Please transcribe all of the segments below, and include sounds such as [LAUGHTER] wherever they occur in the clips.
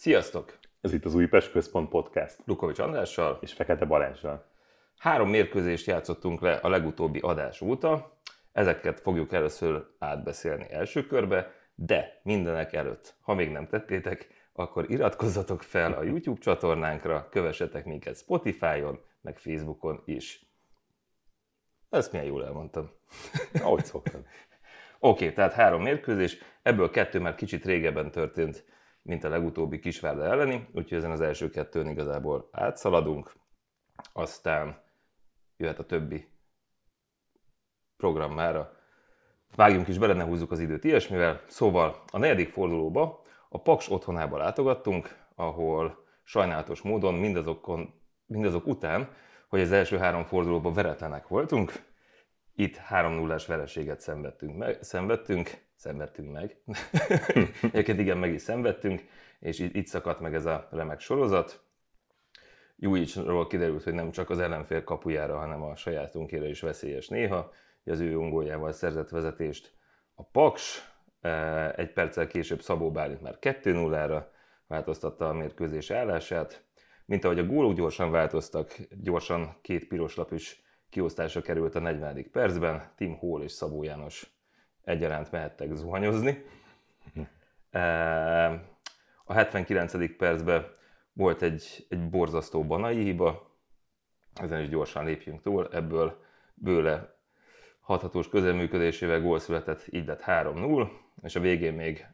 Sziasztok! Ez itt az Újpest Központ Podcast. Lukovics Andrással és Fekete Balázsral. Három mérkőzést játszottunk le a legutóbbi adás óta. Ezeket fogjuk először átbeszélni első körbe, de mindenek előtt, ha még nem tettétek, akkor iratkozzatok fel a YouTube csatornánkra, kövessetek minket Spotify-on, meg Facebookon is. Ezt milyen jól elmondtam. Ahogy szoktam. [LAUGHS] Oké, okay, tehát három mérkőzés, ebből kettő már kicsit régebben történt mint a legutóbbi Kisvárda elleni, úgyhogy ezen az első kettőn igazából átszaladunk, aztán jöhet a többi program mára. Vágjunk is bele, ne húzzuk az időt ilyesmivel. Szóval a negyedik fordulóba a Paks otthonába látogattunk, ahol sajnálatos módon mindazokon, mindazok után, hogy az első három fordulóban veretlenek voltunk, itt 3 0 vereséget szenvedtünk, meg, szenvedtünk, szenvedtünk meg. [LAUGHS] Egyébként igen, meg is szenvedtünk, és itt szakadt meg ez a remek sorozat. Jújicsról kiderült, hogy nem csak az ellenfél kapujára, hanem a sajátunkére is veszélyes néha. Az ő ongoljával szerzett vezetést a Paks, e, egy perccel később Szabó Bálint már 2-0-ra változtatta a mérkőzés állását. Mint ahogy a gólok gyorsan változtak, gyorsan két piros lap is kiosztásra került a 40. percben, Tim Hall és Szabó János egyaránt mehettek zuhanyozni. A 79. percben volt egy, egy borzasztó banai hiba, ezen is gyorsan lépjünk túl, ebből bőle hathatós közelműködésével gól született, így lett 3-0, és a végén még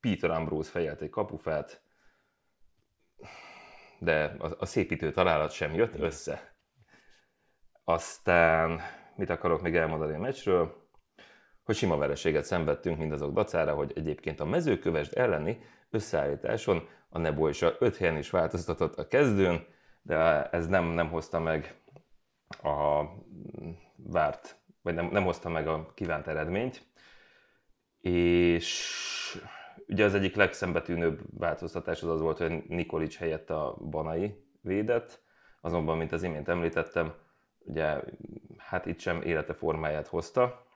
Peter Ambrose fejelt egy kapufát, de a, a szépítő találat sem jött össze. Aztán mit akarok még elmondani a meccsről? hogy sima vereséget szenvedtünk mindazok dacára, hogy egyébként a mezőkövesd elleni összeállításon a Nebolsa öt helyen is változtatott a kezdőn, de ez nem, nem hozta meg a várt, vagy nem, nem hozta meg a kívánt eredményt. És ugye az egyik legszembetűnőbb változtatás az az volt, hogy Nikolic helyett a Banai védett, azonban, mint az imént említettem, ugye hát itt sem élete formáját hozta,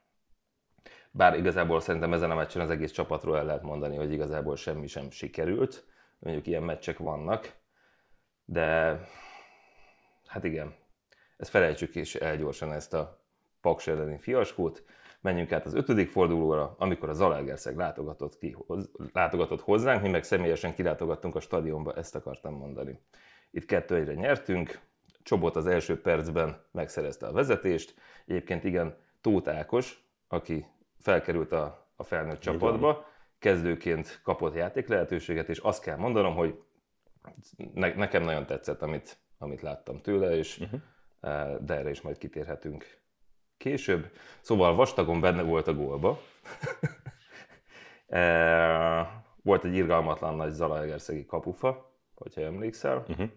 bár igazából szerintem ezen a meccsen az egész csapatról el lehet mondani, hogy igazából semmi sem sikerült. Mondjuk ilyen meccsek vannak, de hát igen, ezt felejtsük is el gyorsan ezt a Paks elleni fiaskót. Menjünk át az ötödik fordulóra, amikor a Zalaegerszeg látogatott, ki, látogatott hozzánk, mi meg személyesen kilátogattunk a stadionba, ezt akartam mondani. Itt kettő egyre nyertünk, Csobot az első percben megszerezte a vezetést, egyébként igen, Tóth Ákos, aki felkerült a, a felnőtt csapatba, kezdőként kapott játék lehetőséget, és azt kell mondanom, hogy ne, nekem nagyon tetszett, amit, amit láttam tőle, és uh-huh. E, de erre is majd kitérhetünk később. Szóval vastagon benne volt a gólba. [LAUGHS] E, volt egy irgalmatlan nagy Zalaegerszegi kapufa, hogyha emlékszel. Uh-huh.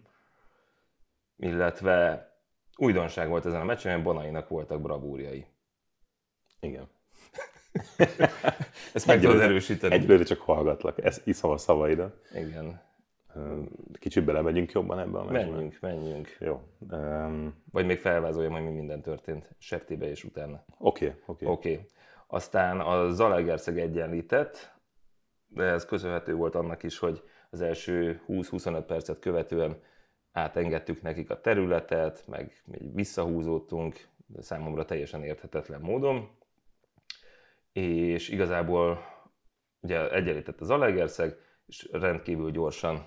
Illetve újdonság volt ezen a meccsen, hogy Bonainak voltak bravúrjai. Igen. Ezt meg tudod erősíteni. Egyből csak hallgatlak, ez iszom a szavaidat. Igen. Kicsit belemegyünk jobban ebbe a meccsbe? Menjünk, menjünk. Jó. Um, Vagy még felvázolja hogy mi minden történt septébe és utána. Oké, okay, oké. Okay. Oké. Okay. Aztán a Zalaegerszeg egyenlített, de ez köszönhető volt annak is, hogy az első 20-25 percet követően átengedtük nekik a területet, meg még visszahúzódtunk, de számomra teljesen érthetetlen módon és igazából ugye egyenlített az Alegerszeg, és rendkívül gyorsan,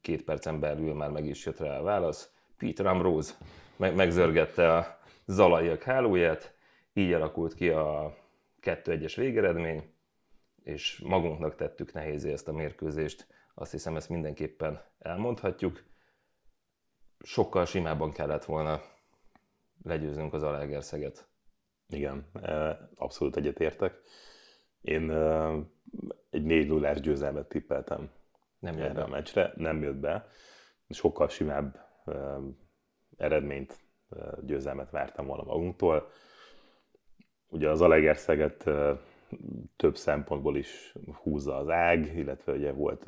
két percen belül már meg is jött rá a válasz. Peter Ambrose meg, megzörgette a zalaiak hálóját, így alakult ki a 2-1-es végeredmény, és magunknak tettük nehézé ezt a mérkőzést. Azt hiszem, ezt mindenképpen elmondhatjuk. Sokkal simábban kellett volna legyőznünk az Alegerszeget. Igen, e, abszolút egyetértek. Én e, egy 4 0 győzelmet tippeltem nem jött erre be. a meccsre, nem jött be. Sokkal simább e, eredményt, győzelmet vártam volna magunktól. Ugye az Alegerszeget több szempontból is húzza az ág, illetve ugye volt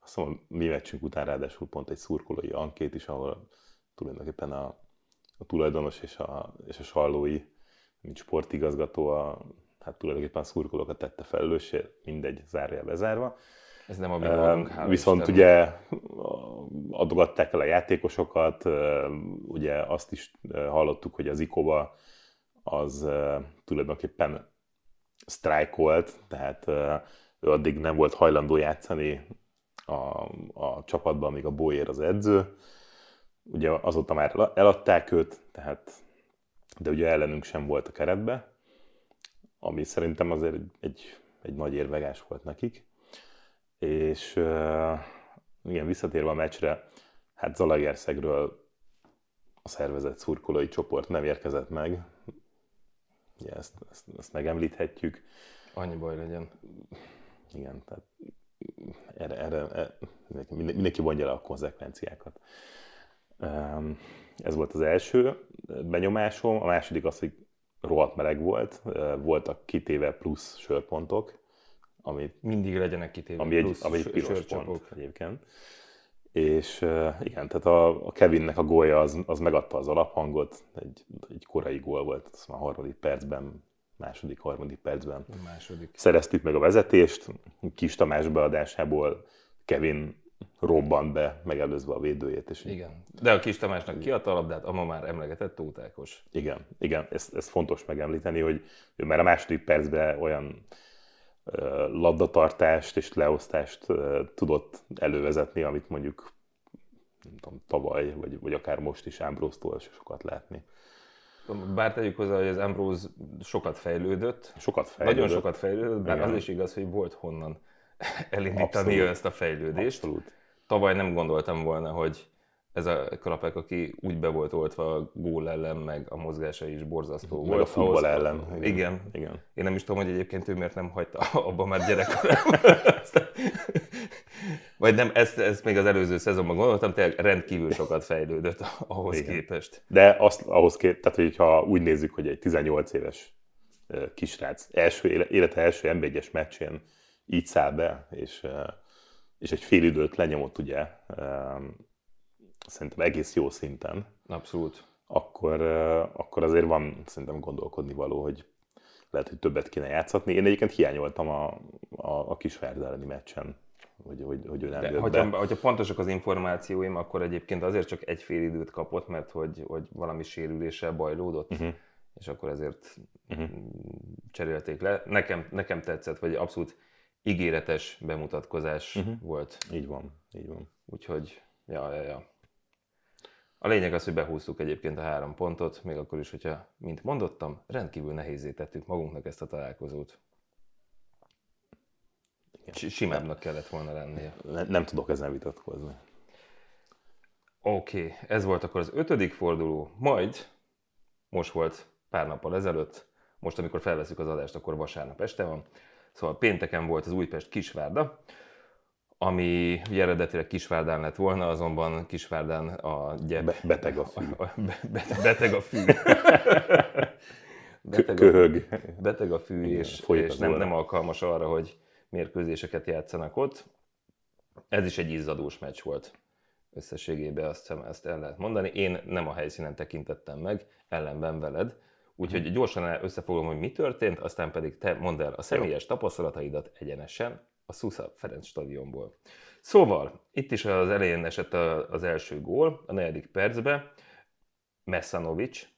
azt mondom, mi meccsünk után ráadásul pont egy szurkolói ankét is, ahol tulajdonképpen a, a tulajdonos és a, és a sallói mint sportigazgató a, hát tulajdonképpen a szurkolókat tette felelőssé, mindegy, zárja bezárva. Ez nem a mi magunk, Viszont Isten. ugye adogatták el a játékosokat, ugye azt is hallottuk, hogy az Ikova az tulajdonképpen sztrájkolt, tehát ő addig nem volt hajlandó játszani a, a csapatban, még a Boyer az edző. Ugye azóta már eladták őt, tehát de ugye ellenünk sem volt a keretbe, ami szerintem azért egy, egy, egy nagy érvegás volt nekik. És uh, igen, visszatérve a meccsre, hát Zalaegerszegről a szervezet szurkolói csoport nem érkezett meg. Ugye ezt, ezt, ezt megemlíthetjük. Annyi baj legyen. Igen, tehát erre, erre, erre mindenki mondja le a konzekvenciákat. Um, ez volt az első benyomásom. A második az, hogy rohadt meleg volt, voltak kitéve plusz sörpontok, ami, mindig legyenek kitéve ami plusz egy, ami egy piros pont egyébként. És igen, tehát a, a Kevinnek a gólja az, az megadta az alaphangot, egy, egy korai gól volt, azt már a harmadik percben, második, harmadik percben. második. Szereztük meg a vezetést, Kis Tamás beadásából Kevin Robban be, megelőzve a védőjét. És igen. De a kis Tamásnak kiadta a labdát, a ma már emlegetett Tóth Ákos. Igen, igen, ez, ezt, fontos megemlíteni, hogy ő már a második percben olyan uh, labdatartást és leosztást tudott elővezetni, amit mondjuk nem tudom, tavaly, vagy, vagy akár most is Ambrose-tól sokat látni. Bár tegyük hozzá, hogy az Ambrose sokat fejlődött. Sokat fejlődött. Nagyon sokat fejlődött, bár igen. az is igaz, hogy volt honnan elindítani Abszolút. ezt a fejlődést. Abszolút. Tavaly nem gondoltam volna, hogy ez a Krapek, aki úgy be volt oltva a gól ellen, meg a mozgása is borzasztó meg volt. a futball ahhoz, ellen. Igen. igen. igen. Én nem is tudom, hogy egyébként ő miért nem hagyta [LAUGHS] abba már gyerekkorában. Vagy nem, ezt, ezt még az előző szezonban gondoltam, tényleg rendkívül sokat fejlődött ahhoz igen. képest. De azt, ahhoz képest, tehát hogyha úgy nézzük, hogy egy 18 éves kisrác első élete első nb meccsén így száll be, és, és egy fél időt lenyomott ugye, szerintem egész jó szinten. Abszolút. Akkor, akkor azért van szerintem gondolkodni való, hogy lehet, hogy többet kéne játszatni. Én egyébként hiányoltam a, a, a kis elleni meccsen, hogy, hogy, hogy ő nem De, jött hogyha, be. hogyha pontosak az információim, akkor egyébként azért csak egy fél időt kapott, mert hogy, hogy valami sérüléssel bajlódott, uh-huh. és akkor ezért uh-huh. cserélték le. Nekem, nekem tetszett, vagy abszolút ígéretes bemutatkozás uh-huh. volt. Így van, így van. Úgyhogy, ja, ja, ja. A lényeg az, hogy behúztuk egyébként a három pontot, még akkor is, hogyha, mint mondottam, rendkívül nehézé tettük magunknak ezt a találkozót. Igen. Simábbnak kellett volna lennie. Nem, nem tudok ezzel vitatkozni. Oké, okay. ez volt akkor az ötödik forduló, majd most volt pár nappal ezelőtt, most amikor felveszük az adást, akkor vasárnap este van, Szóval pénteken volt az Újpest Kisvárda, ami eredetileg Kisvárdán lett volna, azonban Kisvárdán a gyep... Be- beteg a fű. A, [LAUGHS] a, be, be- beteg a fű. [LAUGHS] beteg a, Köhög. Beteg a fű, Igen, és, és nem, nem alkalmas arra, hogy mérkőzéseket játszanak ott. Ez is egy izzadós meccs volt összességében, azt hiszem, ezt el lehet mondani. Én nem a helyszínen tekintettem meg, ellenben veled, Úgyhogy mhm. gyorsan összefoglalom, hogy mi történt, aztán pedig te mondd el a személyes Jó. tapasztalataidat egyenesen a Susa Ferenc stadionból. Szóval, itt is az elején esett az első gól, a negyedik percbe. Messanovic,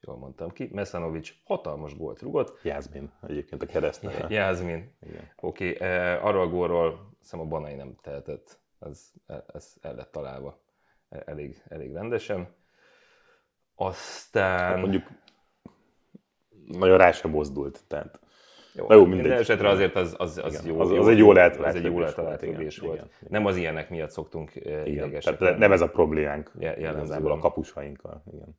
jól mondtam ki, Messanovic hatalmas gólt rugott. Jászmin egyébként a keresztneve. [LAUGHS] Jászmin. Oké, okay, eh, arról a gólról hiszem a Banai nem tehetett, ez, ez el lett találva elég, elég rendesen. Aztán... Hát mondjuk nagyon rá sem mozdult. Tehát. Jó, Na jó, mindegy. Minden esetre azért az, az, az, igen, jó, az, az, jó, az egy jó lehet, lehet, lehet, lehet, lehet, lehet, volt. Igen, nem az ilyenek miatt szoktunk idegesek. Tehát nem ez a problémánk jellemzően a kapusainkkal. Igen.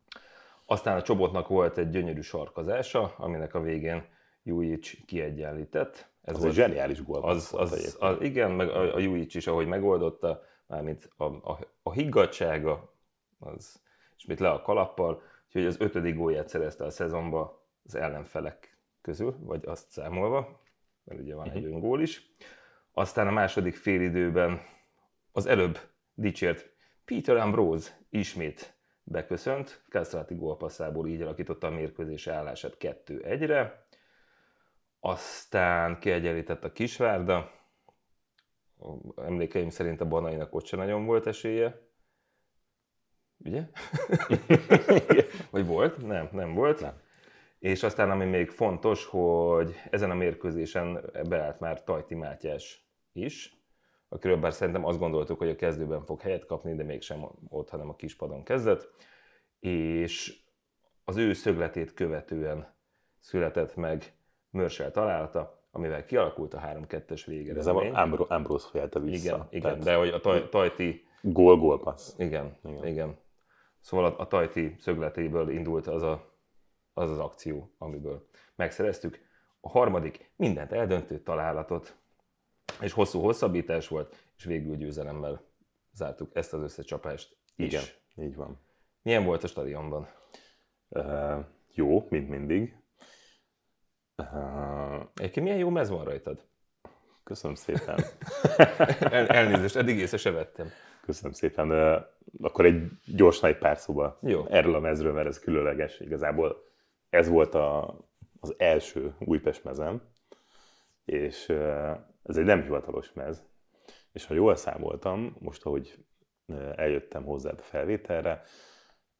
Aztán a csobotnak volt egy gyönyörű sarkazása, aminek a végén Jújics kiegyenlített. Ez az volt, egy zseniális gól. Az, az, az, az, igen, meg a, a Jújics is, ahogy megoldotta, mármint a, a, a higgadsága, az mit le a kalappal, úgyhogy az ötödik gólját szerezte a szezonba az ellenfelek közül, vagy azt számolva, mert ugye van egy mhm. öngól is. Aztán a második félidőben az előbb dicsért Peter Ambrose ismét beköszönt, Kastrati gólpasszából így alakította a mérkőzés állását 2-1-re, aztán kiegyenlített a Kisvárda, emlékeim szerint a Banainak ott se nagyon volt esélye, ugye? [LAUGHS] Vagy volt? Nem, nem volt. Nem. És aztán ami még fontos, hogy ezen a mérkőzésen beállt már Tajti Mátyás is, akiről bár szerintem azt gondoltuk, hogy a kezdőben fog helyet kapni, de mégsem ott, hanem a kispadon kezdett. És az ő szögletét követően született meg Mörsel találata, amivel kialakult a 3-2-es végeredmény. Ez Ambro, Ambrose fejelte vissza. Igen, igen de hogy a taj, Tajti... Gól-gól passz. Igen, igen, igen. Szóval a, a Tajti szögletéből indult az a az az akció, amiből megszereztük. A harmadik mindent eldöntő találatot, és hosszú hosszabbítás volt, és végül győzelemmel zártuk ezt az összecsapást is. Igen, így van. Milyen volt a stadionban? Uh, jó, mint mindig. Uh, Egyébként milyen jó mez van rajtad? Köszönöm szépen. [LAUGHS] El, elnézést, eddig észre se vettem. Köszönöm szépen. Uh, akkor egy gyorsan egy pár szóba jó. erről a mezről, mert ez különleges igazából ez volt a, az első Újpest mezem, és ez egy nem hivatalos mez. És ha jól számoltam, most ahogy eljöttem hozzád a felvételre,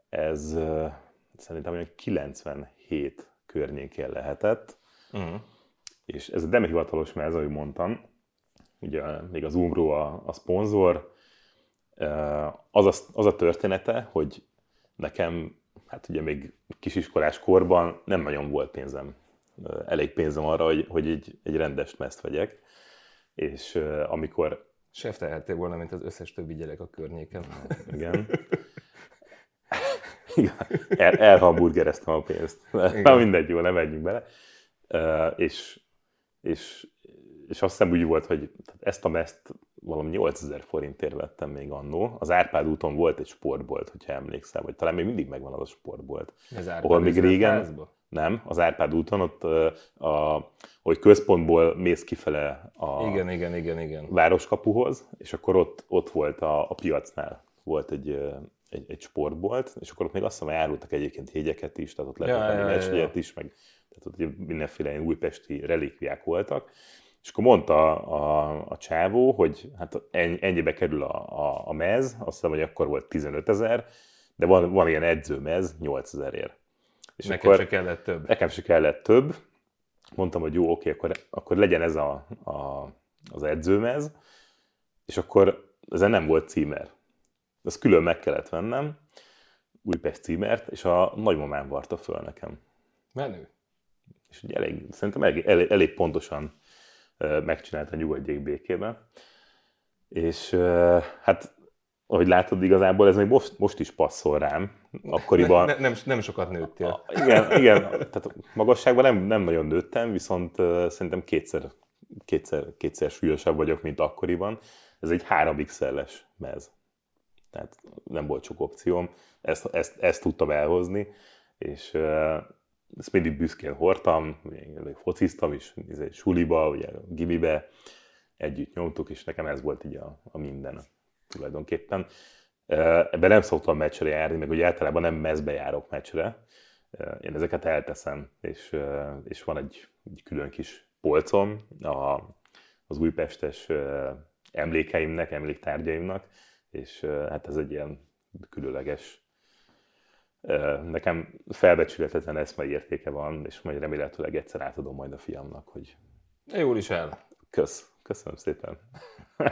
ez szerintem olyan 97 környékén lehetett, uh-huh. és ez egy nem hivatalos mez, ahogy mondtam, ugye még az Umbro a, a szponzor, az a, az a története, hogy nekem hát ugye még kisiskolás korban nem nagyon volt pénzem, elég pénzem arra, hogy, hogy egy, egy rendes meszt vegyek, és amikor... Sef tehettél volna, mint az összes többi gyerek a környéken. Igen. El, elhamburgereztem a pénzt. Na mindegy, jó, nem menjünk bele. és, és, és azt hiszem úgy volt, hogy ezt a meszt valami 8000 forintért vettem még annó. Az Árpád úton volt egy sportbolt, hogyha emlékszel, vagy talán még mindig megvan az a sportbolt. Az Árpád ahol még régen, Nem, az Árpád úton, ott, a, hogy központból mész kifele a igen, igen, igen, igen. városkapuhoz, és akkor ott, ott volt a, a piacnál, volt egy, egy, egy sportbolt, és akkor ott még azt hiszem árultak egyébként jegyeket is, tehát ott lehetett ja, ja, ja, ja. is, meg tehát ott mindenféle újpesti relikviák voltak, és akkor mondta a, a, a csávó, hogy hát ennyibe kerül a, a, a mez, azt hiszem, hogy akkor volt 15 ezer, de van, van ilyen edzőmez 8 ezerért. És nekem akkor, se kellett több. Nekem se kellett több. Mondtam, hogy jó, oké, akkor, akkor legyen ez a, a, az edzőmez. És akkor ez nem volt címer. Ezt külön meg kellett vennem, Újpest címert, és a nagymamám varta föl nekem. Menő. És ugye elég, szerintem elég, elég, elég pontosan megcsinálta nyugodjék békében. És hát ahogy látod, igazából ez még most, most is passzol rám. Akkoriban... Ne, nem, nem sokat nőttél. A, igen, igen, tehát magasságban nem, nem nagyon nőttem, viszont szerintem kétszer, kétszer, kétszer súlyosabb vagyok, mint akkoriban. Ez egy 3 x es mez. Tehát nem volt sok opcióm. Ezt, ezt, ezt tudtam elhozni, és ezt mindig büszkén hordtam, még fociztam is, suliba, ugye gimibe, együtt nyomtuk, és nekem ez volt így a, a minden tulajdonképpen. Ebben nem szoktam meccsre járni, meg ugye általában nem mezbe járok meccsre. Én ezeket elteszem, és, és van egy, egy külön kis polcom a, az újpestes emlékeimnek, emléktárgyaimnak, és hát ez egy ilyen különleges Nekem felbecsületetlen eszmai értéke van, és majd remélhetőleg egyszer átadom majd a fiamnak, hogy... Jól is el. Kösz. Köszönöm szépen. [LAUGHS]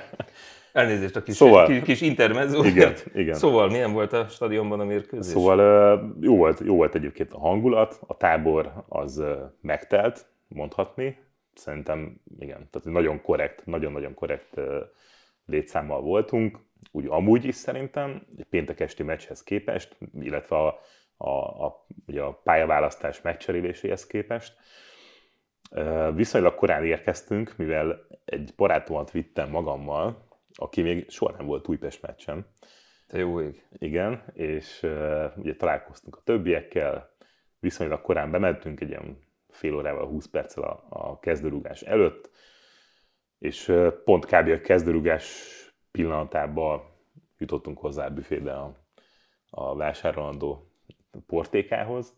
Elnézést a kis, szóval, kis, kis Igen, igen. Szóval milyen volt a stadionban a mérkőzés? Szóval jó volt, jó volt egyébként a hangulat, a tábor az megtelt, mondhatni. Szerintem igen, tehát nagyon korrekt, nagyon-nagyon korrekt létszámmal voltunk úgy amúgy is szerintem, egy péntek esti meccshez képest, illetve a, a, a, ugye a pályaválasztás megcseréléséhez képest. Viszonylag korán érkeztünk, mivel egy barátomat vittem magammal, aki még soha nem volt Újpest meccsen. Te jó ég. Igen, és ugye találkoztunk a többiekkel, viszonylag korán bementünk, egy ilyen fél órával, 20 perccel a, a kezdőrugás előtt, és pont kb. a kezdőrugás pillanatában jutottunk hozzá a büfébe a, a vásárolandó portékához,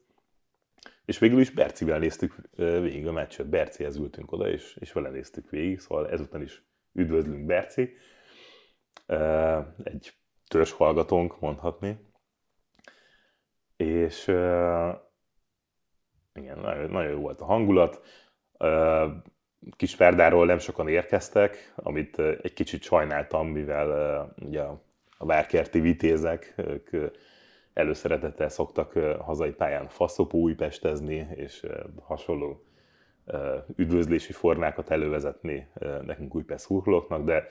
és végül is Bercivel néztük végig a meccset. Bercihez ültünk oda, és, és vele néztük végig, szóval ezután is üdvözlünk Berci. Egy törzs hallgatónk, mondhatni. És igen, nagyon, nagyon jó volt a hangulat. Kisverdáról nem sokan érkeztek, amit egy kicsit sajnáltam, mivel ugye a várkerti vitézek, ők előszeretettel szoktak hazai pályán faszopó újpestezni, és hasonló üdvözlési formákat elővezetni nekünk Újpest hurkolóknak, de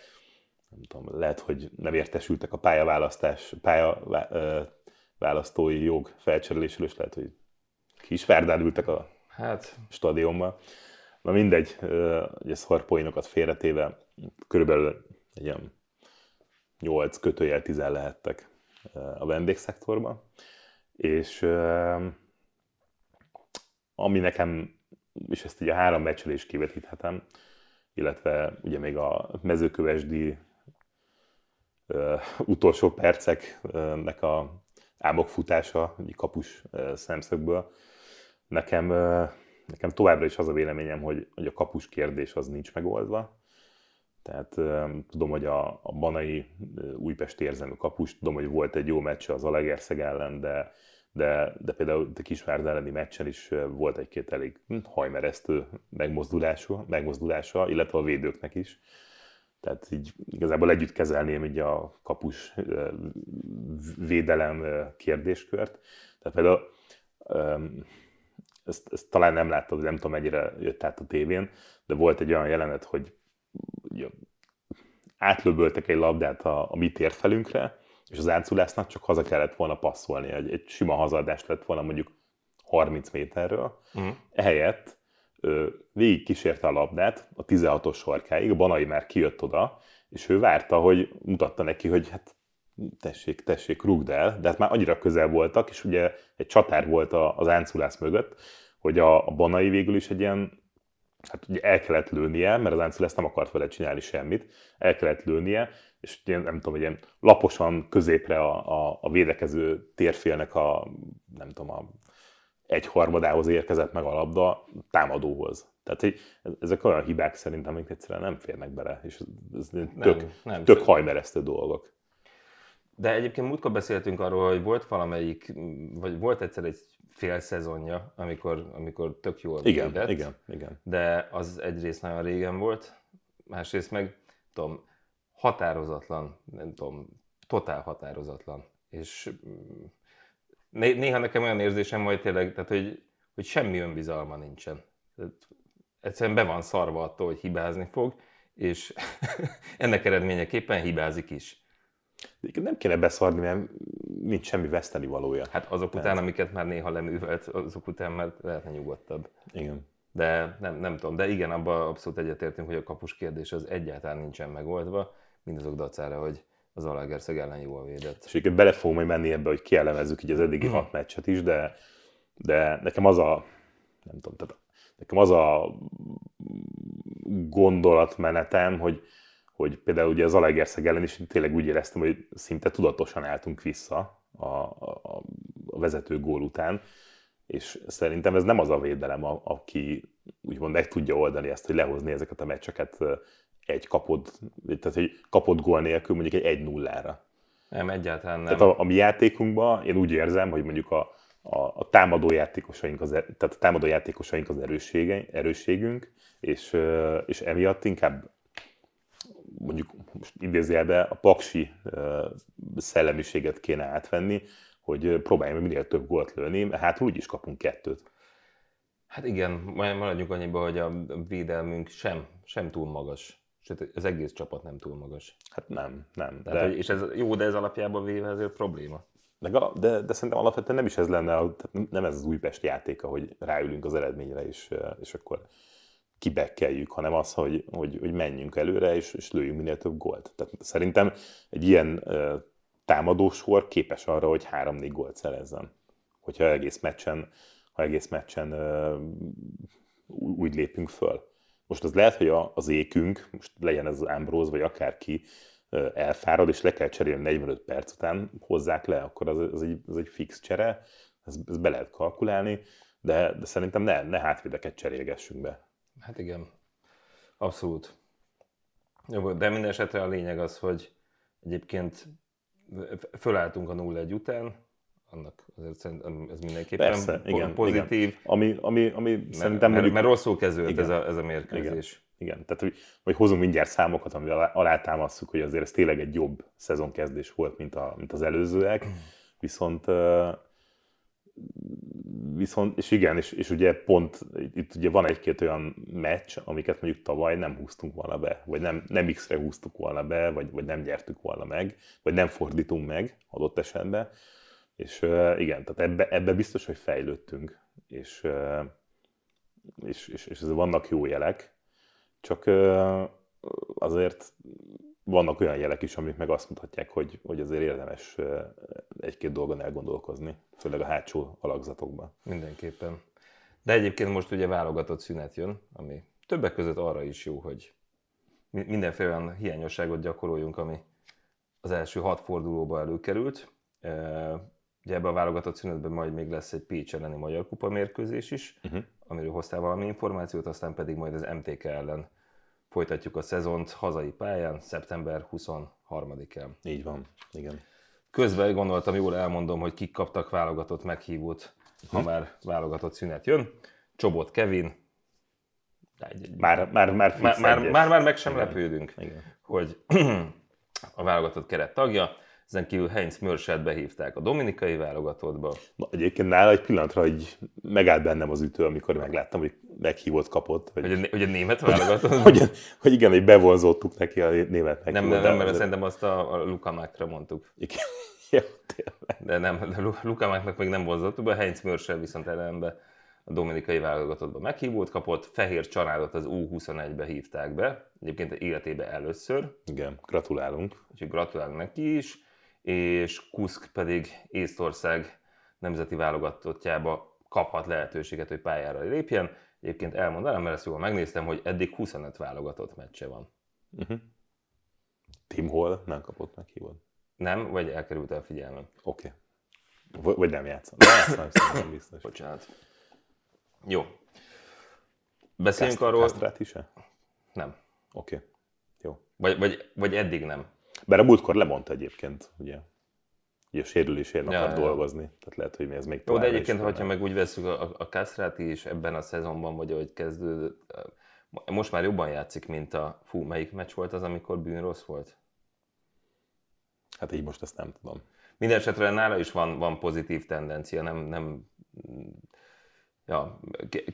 nem tudom, lehet, hogy nem értesültek a pályaválasztás, pályaválasztói jog felcserélésről, és lehet, hogy kisverdán ültek a hát, stadionban. Na mindegy, ugye szarpoinokat félretéve körülbelül egy ilyen 8 kötőjel 10 lehettek a vendégszektorban, és ami nekem, és ezt ugye a három meccsre is kivetíthetem, illetve ugye még a mezőkövesdi utolsó perceknek a álmok futása, egy kapus szemszögből, nekem Nekem továbbra is az a véleményem, hogy, hogy a kapus kérdés az nincs megoldva. Tehát tudom, hogy a, a Banai Újpest érzelmű kapus, tudom, hogy volt egy jó meccs az Alegerszeg ellen, de, de, de például a Kisvárd elleni meccsen is volt egy-két elég hm, hajmeresztő megmozdulása, megmozdulása, illetve a védőknek is. Tehát így igazából együtt kezelném így a kapus védelem kérdéskört. Tehát például ezt, ezt talán nem láttad, nem tudom mennyire jött át a tévén, de volt egy olyan jelenet, hogy átlöböltek egy labdát a, a mi térfelünkre, és az átszulásnak csak haza kellett volna passzolni, egy, egy sima hazadást lett volna mondjuk 30 méterről. Uh-huh. Ehelyett ö, végig kísérte a labdát a 16-os sarkáig, a Banai már kijött oda, és ő várta, hogy mutatta neki, hogy hát tessék, tessék, rúgd el, de hát már annyira közel voltak, és ugye egy csatár volt az ánculász mögött, hogy a, a banai végül is egy ilyen, hát ugye el kellett lőnie, mert az ánculász nem akart vele csinálni semmit, el kellett lőnie, és ilyen, nem tudom, hogy ilyen laposan középre a, a, a védekező térfélnek a, nem tudom, a harmadához érkezett meg a labda támadóhoz. Tehát hogy ezek olyan hibák szerintem, amik egyszerűen nem férnek bele, és ez tök, nem, nem. tök hajmeresztő dolgok. De egyébként múltkor beszéltünk arról, hogy volt valamelyik, vagy volt egyszer egy fél szezonja, amikor, amikor tök jól igen, védett, igen, igen. de az egyrészt nagyon régen volt, másrészt meg, tudom, határozatlan, nem tudom, totál határozatlan. És mm, néha nekem olyan érzésem van, hogy tényleg, tehát, hogy, hogy semmi önbizalma nincsen. Tehát egyszerűen be van szarva attól, hogy hibázni fog, és [LAUGHS] ennek eredményeképpen hibázik is. De nem kéne beszarni, mert nincs semmi veszteni valója. Hát azok Tehát... után, amiket már néha leművelt, azok után már lehetne nyugodtabb. Igen. De nem, nem tudom, de igen, abban abszolút egyetértünk, hogy a kapus kérdés az egyáltalán nincsen megoldva, mindazok dacára, hogy az Alágerszeg ellen jól védett. És egyébként bele fogom majd menni ebbe, hogy kielemezzük így az eddigi mhm. hat meccset is, de, de nekem az a, nem tudom, tehát nekem az a gondolatmenetem, hogy, hogy például ugye az Alegerszeg ellen is tényleg úgy éreztem, hogy szinte tudatosan álltunk vissza a, a, a vezető gól után, és szerintem ez nem az a védelem, a, aki úgymond meg tudja oldani ezt, hogy lehozni ezeket a meccseket egy kapott, tehát egy kapott gól nélkül mondjuk egy 1-0-ra. Nem, egyáltalán nem. Tehát a, a mi játékunkban én úgy érzem, hogy mondjuk a, a, a támadó játékosaink az, er, tehát a támadó játékosaink az erősségünk, és, és emiatt inkább mondjuk most idézőjelbe a paksi szellemiséget kéne átvenni, hogy próbáljunk minél több gólt lőni, hát úgy is kapunk kettőt. Hát igen, maradjunk annyiba, hogy a védelmünk sem, sem túl magas. Sőt, az egész csapat nem túl magas. Hát nem, nem. Tehát, de... hogy, és ez jó, de ez alapjában véve ezért probléma. De, de, de szerintem alapvetően nem is ez lenne, nem ez az Újpest játéka, hogy ráülünk az eredményre, és, és akkor kibekkeljük, hanem az, hogy, hogy, hogy menjünk előre, és, és lőjünk minél több gólt. Tehát szerintem egy ilyen támadós támadósor képes arra, hogy 3-4 gólt szerezzen. Hogyha egész meccsen, ha egész meccsen ö, úgy lépünk föl. Most az lehet, hogy a, az ékünk, most legyen ez az Ambrose vagy akárki, elfárad, és le kell cserélni 45 perc után, hozzák le, akkor az, az, egy, az egy fix csere, ezt, ezt be lehet kalkulálni, de, de szerintem ne, ne hátvédeket cserélgessünk be. Hát igen, abszolút. De minden esetre a lényeg az, hogy egyébként fölálltunk a 0-1 után, annak azért ez mindenképpen Persze, po- igen, pozitív. Igen. Ami, ami, ami mert, szerintem... Mert, mondjuk... mert rosszul kezdődött ez a, ez a mérkőzés. Igen, igen. tehát hogy, hogy hozunk mindjárt számokat, amivel alátámasztjuk, hogy azért ez tényleg egy jobb szezonkezdés volt, mint, a, mint az előzőek, mm. viszont viszont, és igen, és, és ugye pont itt ugye van egy-két olyan meccs, amiket mondjuk tavaly nem húztunk volna be, vagy nem, nem X-re húztuk volna be, vagy, vagy nem gyertük volna meg, vagy nem fordítunk meg adott esetben, és uh, igen, tehát ebbe, ebbe biztos, hogy fejlődtünk, és, uh, és, és, és vannak jó jelek, csak uh, azért vannak olyan jelek is, amik meg azt mutatják, hogy, hogy azért érdemes egy-két dolgon elgondolkozni, főleg a hátsó alakzatokban. Mindenképpen. De egyébként most ugye válogatott szünet jön, ami többek között arra is jó, hogy mindenféle olyan hiányosságot gyakoroljunk, ami az első hat fordulóba előkerült. Ugye ebben a válogatott szünetben majd még lesz egy Pécs elleni Magyar Kupa mérkőzés is, uh-huh. amiről hoztál valami információt, aztán pedig majd az MTK ellen folytatjuk a szezont hazai pályán szeptember 23-án. Így van, igen. Közben gondoltam, jól elmondom, hogy kik kaptak válogatott meghívót, ha hm? már válogatott szünet jön. Csobot Kevin. Már, már, már, már, már, már, már meg sem lepődünk, igen. hogy [CLEARS THROAT] a válogatott keret tagja ezen kívül Heinz Mörset behívták a dominikai válogatottba. Na, egyébként nála egy pillanatra hogy megállt bennem az ütő, amikor megláttam, hogy meghívott kapott. Vagy, hogy, a, hogy a német [LAUGHS] válogatott? Hogy, hogy, hogy, igen, hogy bevonzottuk neki a német meghívót. Nem, nem, nem, mert szerintem azt a, a Luka Mákra mondtuk. Igen. [LAUGHS] Ja, de nem, de Luka Máknak még nem vonzottuk be, Heinz Mörset viszont elembe a dominikai válogatottba meghívót kapott, Fehér családot az U21-be hívták be, egyébként életébe először. Igen, gratulálunk. Úgyhogy gratulálunk neki is és Kuszk pedig Észtország nemzeti válogatottjába kaphat lehetőséget, hogy pályára lépjen. Egyébként elmondanám, mert ezt jól megnéztem, hogy eddig 25 válogatott meccse van. Uh-huh. Tim Hall nem kapott meghívót. Nem, vagy elkerült el figyelmem. Oké. Okay. V- vagy nem játszom. Nem játszom, nem biztos. Bocsánat. Jó. Beszéljünk Kast- arról... Kastrát is -e? Nem. Oké. Okay. Jó. Vagy, vagy, vagy eddig nem. Bár a múltkor lemondta egyébként, ugye, ugye sérülésért ja, akar ja. dolgozni, tehát lehet, hogy mi ez még tovább. de egyébként, hogyha meg úgy veszük a, a Kásráti is ebben a szezonban, vagy ahogy kezdődött, eh, most már jobban játszik, mint a, fú, melyik meccs volt az, amikor bűn rossz volt? Hát így most ezt nem tudom. Mindenesetre nála is van, van pozitív tendencia, nem, nem ja,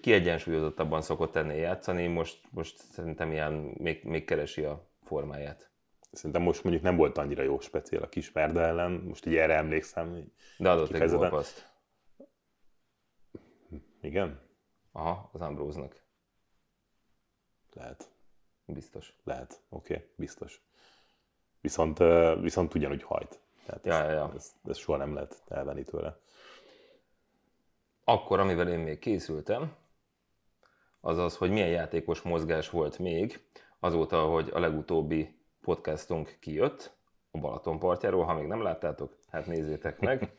kiegyensúlyozottabban szokott ennél játszani, most, most szerintem ilyen még, még keresi a formáját szerintem most mondjuk nem volt annyira jó speciál a Kismerda ellen, most így erre emlékszem. De adott kifejezetten... egy gólpaszt. Igen? Aha, az Ambrose-nak. Lehet. Biztos. Lehet, oké, okay, biztos. Viszont, viszont ugyanúgy hajt. Tehát ja, ezt, ja, ja. Ezt, ezt soha nem lehet elvenni tőle. Akkor, amivel én még készültem, az az, hogy milyen játékos mozgás volt még azóta, hogy a legutóbbi podcastunk kijött a Balaton partjáról, ha még nem láttátok, hát nézzétek meg. [LAUGHS]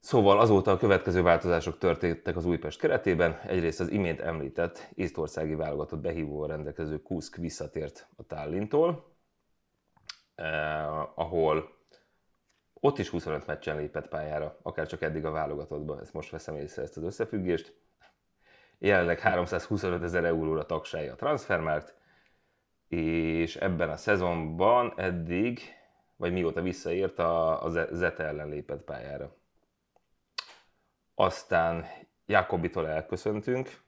Szóval azóta a következő változások történtek az Újpest keretében. Egyrészt az imént említett észtországi válogatott behívóval rendelkező Kuszk visszatért a Tallintól, eh, ahol ott is 25 meccsen lépett pályára, akár csak eddig a válogatottban, ezt most veszem észre ezt az összefüggést. Jelenleg 325 ezer euróra tagsája a transfermárt, és ebben a szezonban eddig, vagy mióta visszaért, a, a Zete ellen lépett pályára. Aztán Jakobitól elköszöntünk,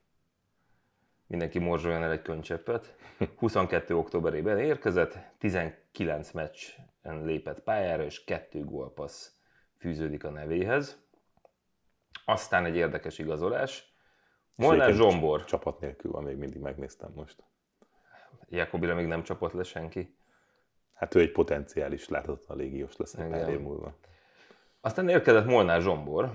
mindenki morzsoljon el egy könycseppet. 22. októberében érkezett, 19 meccs lépett pályára, és kettő gólpassz fűződik a nevéhez. Aztán egy érdekes igazolás. Molnár Zsombor. Csapat nélkül van, még mindig megnéztem most. Jakobira még nem csapott le senki. Hát ő egy potenciális láthatatlan légiós lesz egy pár év múlva. Aztán érkezett Molnár Zsombor,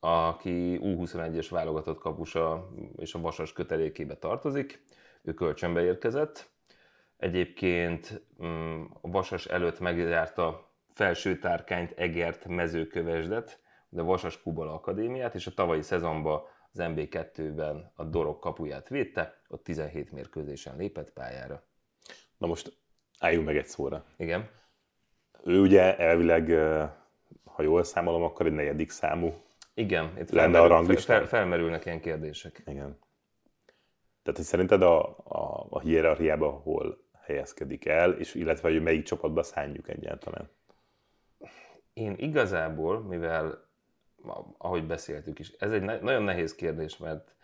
aki U21-es válogatott kapusa és a vasas kötelékébe tartozik. Ő kölcsönbe érkezett. Egyébként mm, a vasas előtt megjárta felső tárkányt Egert mezőkövesdet, de Vasas Kubala Akadémiát, és a tavalyi szezonban az MB2-ben a Dorok kapuját védte ott 17 mérkőzésen lépett pályára. Na most álljunk meg egy szóra. Igen. Ő ugye elvileg, ha jól számolom, akkor egy negyedik számú igen, itt lenne felmerül, a ranglista. Fel, felmerülnek ilyen kérdések. Igen. Tehát, hogy szerinted a, a, a hierarchiába hol helyezkedik el, és illetve, hogy melyik csapatba szálljuk egyáltalán? Én igazából, mivel ahogy beszéltük is, ez egy nagyon nehéz kérdés, mert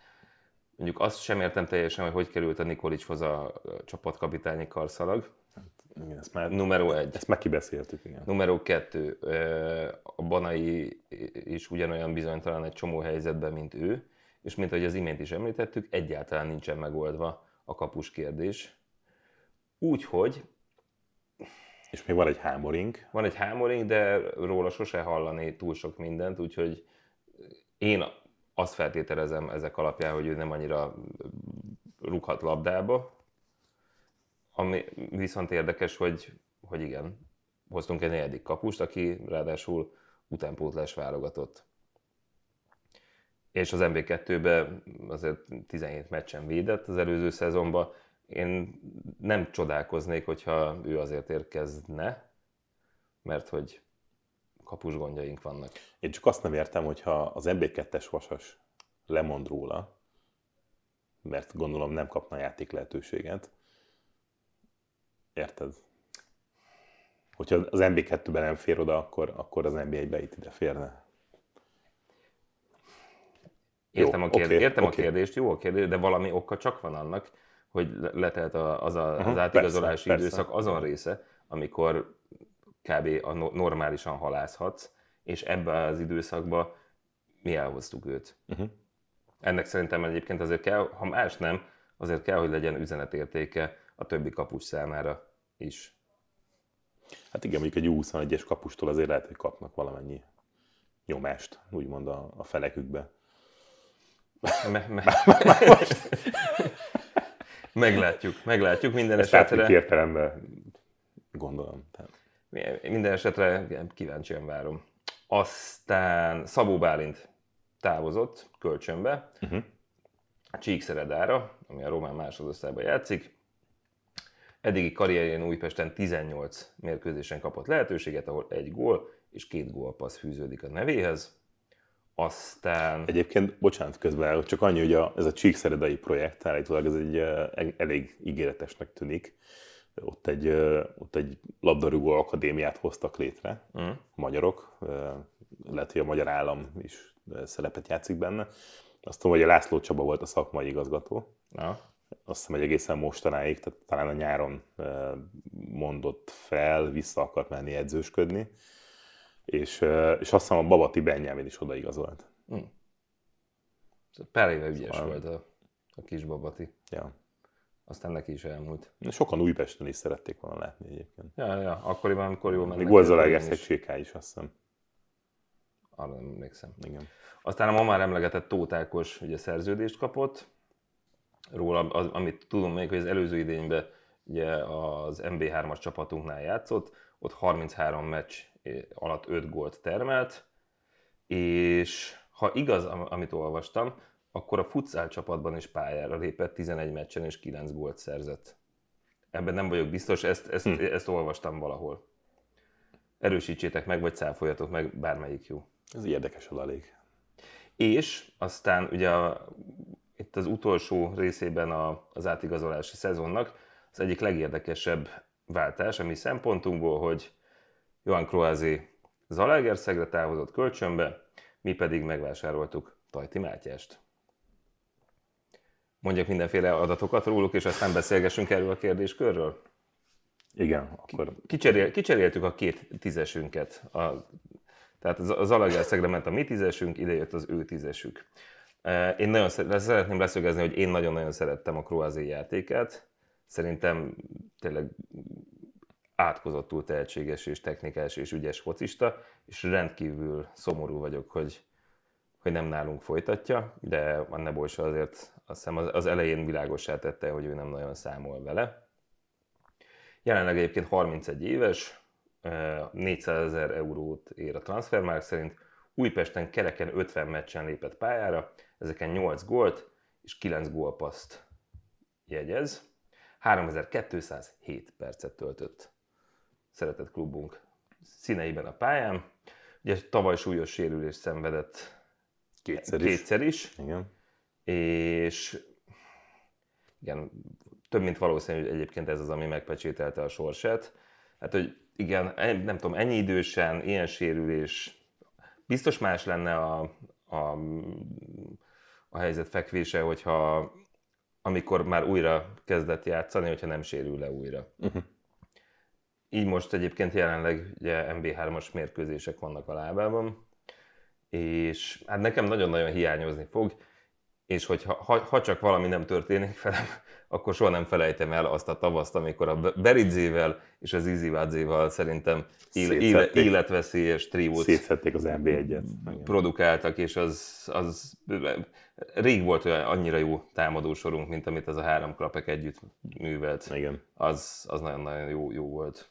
Mondjuk azt sem értem teljesen, hogy hogy került a Nikolicshoz a csapatkapitányi karszalag. Hát, igen, ezt már, numero egy. Ezt már kibeszéltük, igen. Numero kettő. A Banai is ugyanolyan bizonytalan egy csomó helyzetben, mint ő. És mint ahogy az imént is említettük, egyáltalán nincsen megoldva a kapus kérdés. Úgyhogy... És még van egy hámorink. Van egy hámorink, de róla sose hallani túl sok mindent, úgyhogy én azt feltételezem ezek alapján, hogy ő nem annyira rúghat labdába, ami viszont érdekes, hogy, hogy igen, hoztunk egy negyedik kapust, aki ráadásul utánpótlás válogatott. És az MB2-be azért 17 meccsen védett az előző szezonban. Én nem csodálkoznék, hogyha ő azért érkezne, mert hogy kapus gondjaink vannak. Én csak azt nem értem, hogyha az MB2-es vasas lemond róla, mert gondolom nem kapna játék lehetőséget. Érted? Hogyha az MB2-ben nem fér oda, akkor, akkor az MB1-be itt ide férne. Értem, jó, a, kérdést, okay, értem okay. a kérdést, jó a kérdés, de valami oka csak van annak, hogy letelt az, a, az uh-huh, átigazolási persze, időszak persze. azon része, amikor kb. A normálisan halászhatsz, és ebben az időszakban mi elhoztuk őt. Uh-huh. Ennek szerintem egyébként azért kell, ha más nem, azért kell, hogy legyen üzenetértéke a többi kapus számára is. Hát igen, mondjuk egy 21 es kapustól azért lehet, hogy kapnak valamennyi nyomást, úgymond a, a felekükbe. Me- me- meglátjuk, meglátjuk minden Ezt esetre. Ezt értelemben gondolom. Tehát minden esetre kíváncsian várom. Aztán Szabó Bálint távozott kölcsönbe, uh-huh. Csíkszeredára, ami a román másodosztályban játszik. Eddigi karrierjén Újpesten 18 mérkőzésen kapott lehetőséget, ahol egy gól és két gólpassz fűződik a nevéhez. Aztán... Egyébként, bocsánat, közben csak annyi, hogy a, ez a Csíkszeredai projekt állítólag ez egy eh, elég ígéretesnek tűnik ott egy, ott egy labdarúgó akadémiát hoztak létre, mm. magyarok, lehet, hogy a magyar állam is szerepet játszik benne. Azt tudom, hogy a László Csaba volt a szakmai igazgató. Ja. Azt hiszem, hogy egészen mostanáig, tehát talán a nyáron mondott fel, vissza akart menni edzősködni, és, és azt hiszem a Babati Benyámin is odaigazolt. Mm. Pár éve ügyes szóval... volt a, a kis Babati. Ja aztán neki is elmúlt. Sokan Újpesten is szerették volna látni egyébként. Ja, ja, akkoriban, amikor jól mennek. Golzalaegerszeg Cséká is, azt hiszem. Arra nem emlékszem. Igen. Aztán a ma már emlegetett Tóth Ákos ugye szerződést kapott. Róla, az, amit tudom még, hogy az előző idényben ugye az MB3-as csapatunknál játszott, ott 33 meccs eh, alatt 5 gólt termelt, és ha igaz, amit olvastam, akkor a futszál csapatban is pályára lépett, 11 meccsen és 9 gólt szerzett. Ebben nem vagyok biztos, ezt, ezt, hm. ezt olvastam valahol. Erősítsétek meg, vagy cáfoljatok meg, bármelyik jó. Ez érdekes adalék. És aztán ugye a, itt az utolsó részében a, az átigazolási szezonnak az egyik legérdekesebb váltás, ami szempontunkból, hogy Johan Kroázi Zalaegerszegre távozott kölcsönbe, mi pedig megvásároltuk Tajti Mátyást mondjak mindenféle adatokat róluk, és aztán beszélgessünk erről a kérdéskörről? Igen, akkor... Kicserél, kicseréltük a két tízesünket. A, tehát az Alagerszegre ment a mi tízesünk, ide jött az ő tízesük. E, én nagyon szeretném leszögezni, hogy én nagyon-nagyon szerettem a kroázi játékát. Szerintem tényleg átkozottul tehetséges és technikás és ügyes focista, és rendkívül szomorú vagyok, hogy, hogy nem nálunk folytatja, de a Nebolsa azért azt hiszem az, az elején világosá tette, hogy ő nem nagyon számol vele. Jelenleg egyébként 31 éves, 400 ezer eurót ér a transfermárk szerint, Újpesten kereken 50 meccsen lépett pályára, ezeken 8 gólt és 9 gólpaszt jegyez. 3207 percet töltött szeretett klubunk színeiben a pályán. Ugye tavaly súlyos sérülést szenvedett kétszer, kétszer is. is. Igen és igen, több mint valószínű, hogy egyébként ez az, ami megpecsételte a sorsát. Hát, hogy igen, nem tudom, ennyi idősen, ilyen sérülés, biztos más lenne a, a, a helyzet fekvése, hogyha amikor már újra kezdett játszani, hogyha nem sérül le újra. Uh-huh. Így most egyébként jelenleg ugye MB3-as mérkőzések vannak a lábában, és hát nekem nagyon-nagyon hiányozni fog és hogyha ha, ha csak valami nem történik velem, [LAUGHS] akkor soha nem felejtem el azt a tavaszt, amikor a Beridzével és az Izivádzéval szerintem életveszélyes triót Szétszették az nb 1 et produkáltak, és az, az rég volt olyan annyira jó támadósorunk, mint amit ez a három klapek együtt művelt. Igen. Az, az nagyon-nagyon jó, jó volt.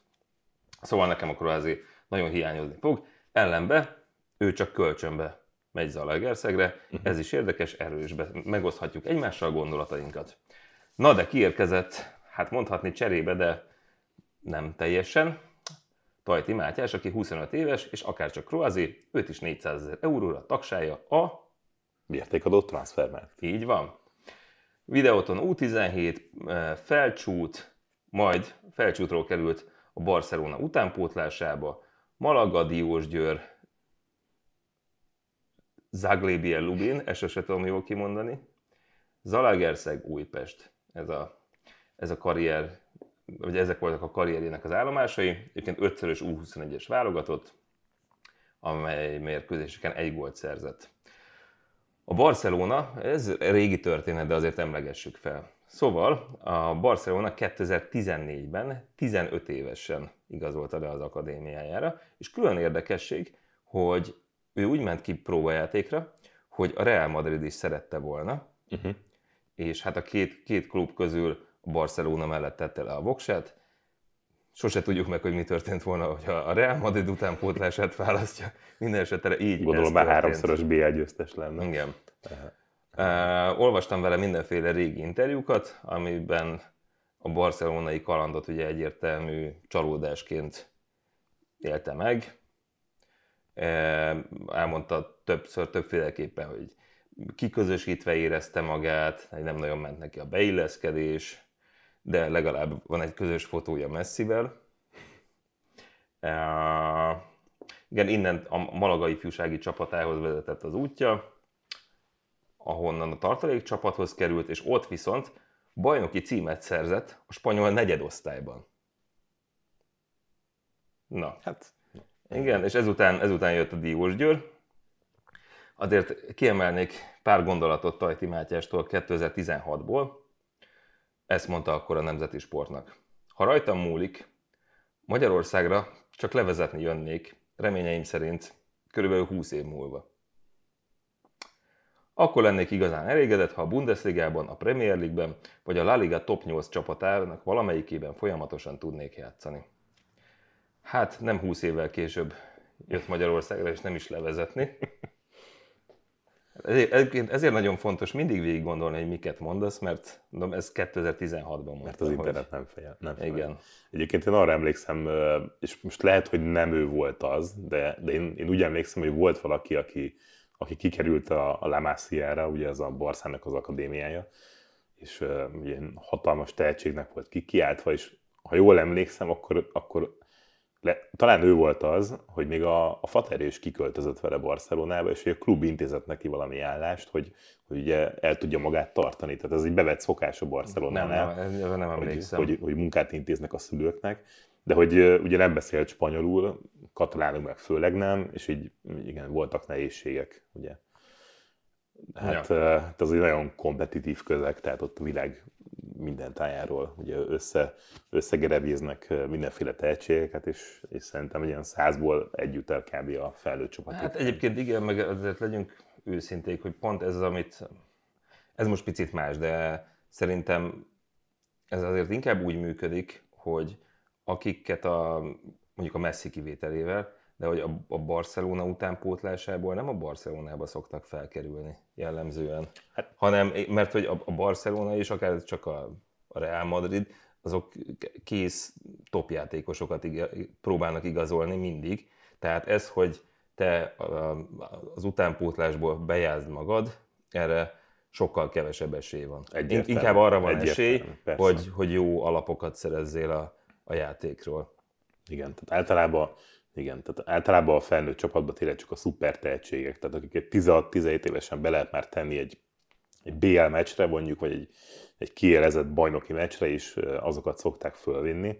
Szóval nekem akkor azért nagyon hiányozni fog. Ellenbe ő csak kölcsönbe megy Zalaegerszegre. Mhm. Ez is érdekes, erős, megoszthatjuk egymással gondolatainkat. Na de kiérkezett, hát mondhatni cserébe, de nem teljesen. Tajti Mátyás, aki 25 éves, és akárcsak kruázi, őt is 400 ezer euróra tagsája a... Mértékadó transfermárkt. Így van. Videóton U17, eh, felcsút, majd felcsútról került a Barcelona utánpótlásába, Malaga, Diósgyőr, Zaglébiel Lubin, ezt se tudom jól kimondani. Zalaegerszeg Újpest, ez a, ez a karrier, vagy ezek voltak a karrierjének az állomásai. Egyébként ötszörös U21-es válogatott, amely mérkőzéseken egy gólt szerzett. A Barcelona, ez régi történet, de azért emlegessük fel. Szóval a Barcelona 2014-ben 15 évesen igazolta le az akadémiájára, és külön érdekesség, hogy ő úgy ment ki próbajátékra, hogy a Real Madrid is szerette volna, uh-huh. és hát a két, két klub közül a Barcelona mellett tette le a voksát, sose tudjuk meg, hogy mi történt volna, hogyha a Real Madrid utánpótlását választja. Minden esetre így Gondolom már háromszoros BL győztes lenne. Igen. Uh, olvastam vele mindenféle régi interjúkat, amiben a barcelonai kalandot ugye egyértelmű csalódásként élte meg elmondta többször, többféleképpen, hogy kiközösítve érezte magát, nem nagyon ment neki a beilleszkedés, de legalább van egy közös fotója messzivel. Uh, igen, innen a malagai fiúsági csapatához vezetett az útja, ahonnan a tartalék csapathoz került, és ott viszont bajnoki címet szerzett a spanyol negyedosztályban. Na. Hát igen, és ezután, ezután jött a Diós Győr. Azért kiemelnék pár gondolatot Tajti Mátyástól 2016-ból. Ezt mondta akkor a Nemzeti Sportnak. Ha rajtam múlik, Magyarországra csak levezetni jönnék, reményeim szerint körülbelül 20 év múlva. Akkor lennék igazán elégedett, ha a Bundesligában, a Premier League-ben vagy a La Liga top 8 csapatának valamelyikében folyamatosan tudnék játszani. Hát nem 20 évvel később jött Magyarországra, és nem is levezetni. [LAUGHS] Ezért, ezért nagyon fontos mindig végig gondolni, hogy miket mondasz, mert mondom, ez 2016-ban mondta. Mert az internet hogy... nem fejel. Nem fejel. Igen. Egyébként én arra emlékszem, és most lehet, hogy nem ő volt az, de, de én, én úgy emlékszem, hogy volt valaki, aki, aki kikerült a, a Lamásziára, ugye az a Barszának az akadémiája, és ilyen hatalmas tehetségnek volt kikiáltva, és ha jól emlékszem, akkor, akkor le, talán ő volt az, hogy még a, a Fater is kiköltözött vele Barcelonába, és hogy a klub intézett neki valami állást, hogy, hogy ugye el tudja magát tartani. Tehát ez egy bevett szokás a Barcelonánál, nem, nem, nem, hogy, hogy, hogy munkát intéznek a szülőknek, de hogy ugye nem beszélt spanyolul, katalánul meg főleg nem, és így igen, voltak nehézségek, ugye. Hát ja. ez hát egy nagyon kompetitív közeg, tehát ott a világ minden tájáról ugye össze, összegerebíznek mindenféle tehetségeket, és, és szerintem egy ilyen százból együtt el kb. a felnőtt csapat. Hát egyébként igen, meg azért legyünk őszinték, hogy pont ez az, amit... Ez most picit más, de szerintem ez azért inkább úgy működik, hogy akiket a, mondjuk a Messi kivételével, de hogy a, a Barcelona utánpótlásából nem a Barcelonába szoktak felkerülni, jellemzően. Hát, Hanem, mert hogy a, a Barcelona és akár csak a, a Real Madrid, azok kész topjátékosokat iga, próbálnak igazolni mindig. Tehát ez, hogy te az utánpótlásból bejázd magad, erre sokkal kevesebb esély van. Egyértelmű. Inkább arra van Egyértelmű. esély, Persze. hogy, hogy jó alapokat szerezzél a, a játékról. Igen, tehát általában igen, tehát általában a felnőtt csapatban tényleg csak a szuper tehetségek, tehát akiket 16-17 évesen be lehet már tenni egy, egy BL meccsre mondjuk, vagy egy, egy kielezett bajnoki meccsre is, azokat szokták fölvinni.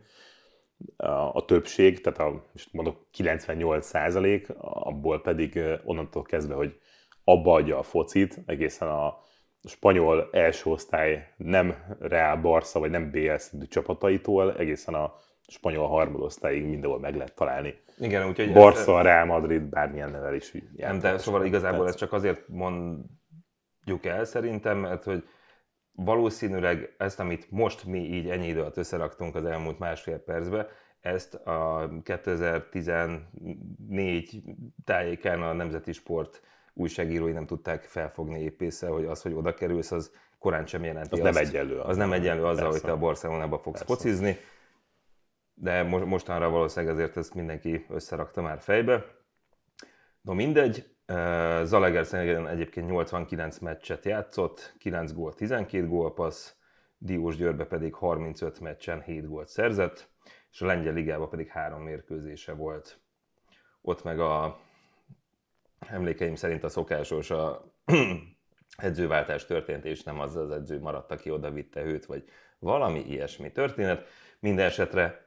A, a többség, tehát a, most mondok 98 százalék, abból pedig onnantól kezdve, hogy abba adja a focit, egészen a spanyol első osztály nem Real Barca, vagy nem BL szintű csapataitól, egészen a spanyol harmadosztályig mindenhol meg lehet találni. Igen, úgyhogy... Barca, Real Madrid, bármilyen nevel is Nem, de szóval igazából tetsz. ez csak azért mondjuk el szerintem, mert hogy valószínűleg ezt, amit most mi így ennyi idő alatt összeraktunk az elmúlt másfél percbe, ezt a 2014 tájéken a Nemzeti Sport újságírói nem tudták felfogni épésszel, hogy az, hogy oda kerülsz, az korán sem jelenti az azt. nem egyenlő. Az nem egyenlő azzal, Persze. hogy te a Barcelonába fogsz Persze. focizni de mostanra valószínűleg ezért ezt mindenki összerakta már fejbe. No mindegy, Zalegerszegen egyébként 89 meccset játszott, 9 gól, 12 gólpassz, Diós Györbe pedig 35 meccsen 7 gólt szerzett, és a Lengyel Ligában pedig három mérkőzése volt. Ott meg a emlékeim szerint a szokásos a [CLEARS THROAT] edzőváltás történt, és nem az az edző maradt, aki oda vitte őt, vagy valami ilyesmi történet. Minden esetre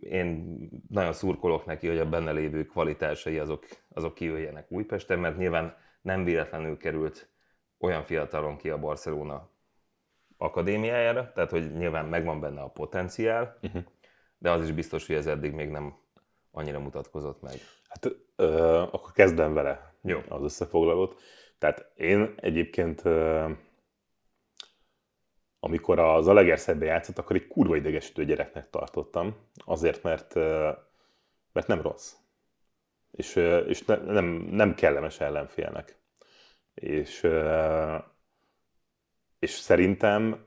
én nagyon szurkolok neki, hogy a benne lévő kvalitásai azok, azok kijöjjenek Újpesten, mert nyilván nem véletlenül került olyan fiatalon ki a Barcelona akadémiájára, tehát hogy nyilván megvan benne a potenciál, uh-huh. de az is biztos, hogy ez eddig még nem annyira mutatkozott meg. Hát ö, akkor kezdem vele Jó. az összefoglalót. Tehát én egyébként ö, amikor a Zalegerszegbe játszott, akkor egy kurva idegesítő gyereknek tartottam, azért, mert, mert nem rossz. És, és ne, nem, nem kellemes ellenfélnek. És, és szerintem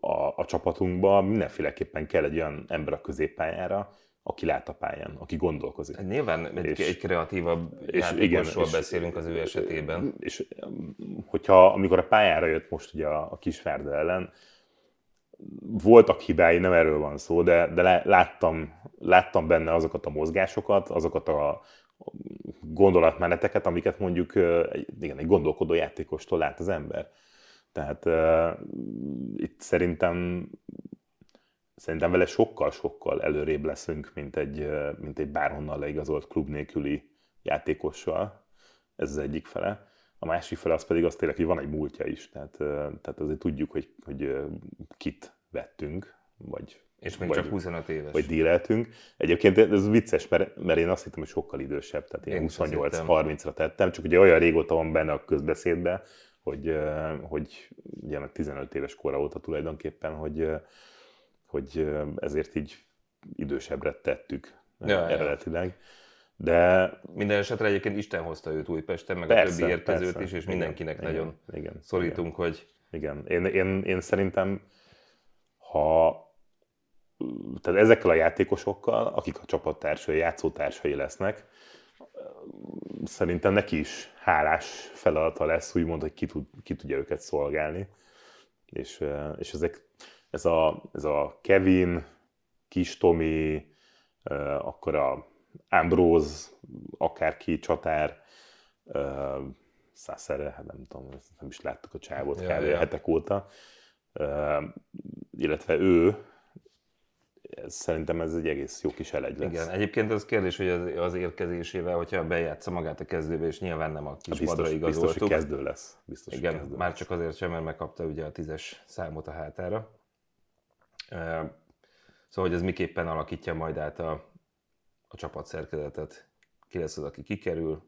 a, a csapatunkban mindenféleképpen kell egy olyan ember a középpályára, aki lát a pályán, aki gondolkozik. Hát nyilván és, egy kreatívabb és, játékosról és beszélünk az ő esetében. És, és um, hogyha amikor a pályára jött most ugye a, a Kisvárda ellen, voltak hibái, nem erről van szó, de, de láttam, láttam benne azokat a mozgásokat, azokat a gondolatmeneteket, amiket mondjuk igen, egy gondolkodó játékostól lát az ember. Tehát uh, itt szerintem szerintem vele sokkal-sokkal előrébb leszünk, mint egy, mint egy bárhonnan leigazolt klub nélküli játékossal. Ez az egyik fele. A másik fele az pedig az tényleg, hogy van egy múltja is. Tehát, tehát azért tudjuk, hogy, hogy kit vettünk, vagy és még vagy, csak 25 éves. Vagy díleltünk. Egyébként ez vicces, mert, mert én azt hittem, hogy sokkal idősebb, tehát én, én 28-30-ra tettem, csak ugye olyan régóta van benne a közbeszédben, hogy, hogy ugye 15 éves kora óta tulajdonképpen, hogy, hogy ezért így idősebbre tettük ja, eredetileg. De minden esetre egyébként Isten hozta őt Újpesten, meg persze, a többi érkezőt persze. is, és igen, mindenkinek igen, nagyon igen, szorítunk, igen. hogy... Igen, én, én, én szerintem, ha tehát ezekkel a játékosokkal, akik a csapattársai, játszótársai lesznek, szerintem neki is hálás feladata lesz, úgymond, hogy ki, tud, ki tudja őket szolgálni. És, és ezek ez a, ez a Kevin, Kis Tomi, akkor a Ambrose, akárki csatár, Szászere, hát nem tudom, nem is láttuk a csávot ja, Ja. hetek óta, illetve ő, ez, szerintem ez egy egész jó kis elegy lesz. Igen, egyébként az kérdés, hogy az, az érkezésével, hogyha bejátsza magát a kezdőbe, és nyilván nem a kis biztos, padra igazoltuk. Biztos, hogy kezdő lesz. Biztos, Igen, kezdő már lesz. csak azért sem, mert megkapta ugye a tízes számot a hátára. Szóval, hogy ez miképpen alakítja majd át a, a csapat szerkezetet, ki lesz az, aki kikerül.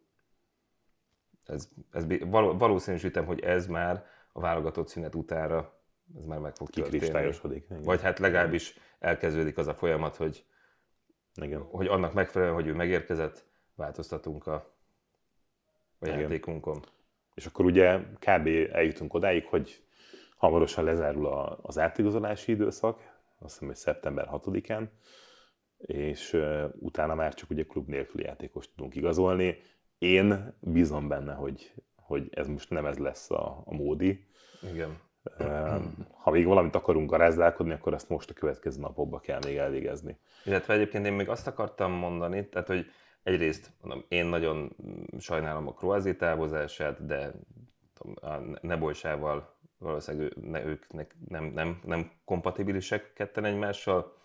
Ez, ez valószínűsítem, hogy ez már a válogatott szünet utára ez már meg fog történni. Vagy hát legalábbis elkezdődik az a folyamat, hogy, igen. hogy annak megfelelően, hogy ő megérkezett, változtatunk a, a játékunkon. És akkor ugye kb. eljutunk odáig, hogy Hamarosan lezárul a, az átigazolási időszak, azt hiszem, hogy szeptember 6-án, és utána már csak ugye klub nélküli játékost tudunk igazolni. Én bízom benne, hogy, hogy ez most nem ez lesz a, a módi. Igen. Ha még valamit akarunk garázdálkodni, akkor ezt most a következő napokban kell még elvégezni. Illetve egyébként én még azt akartam mondani, tehát hogy egyrészt mondom, én nagyon sajnálom a Kroazi távozását, de a Nebolsával valószínűleg ő, ne, ők ne, nem, nem, nem kompatibilisek ketten egymással.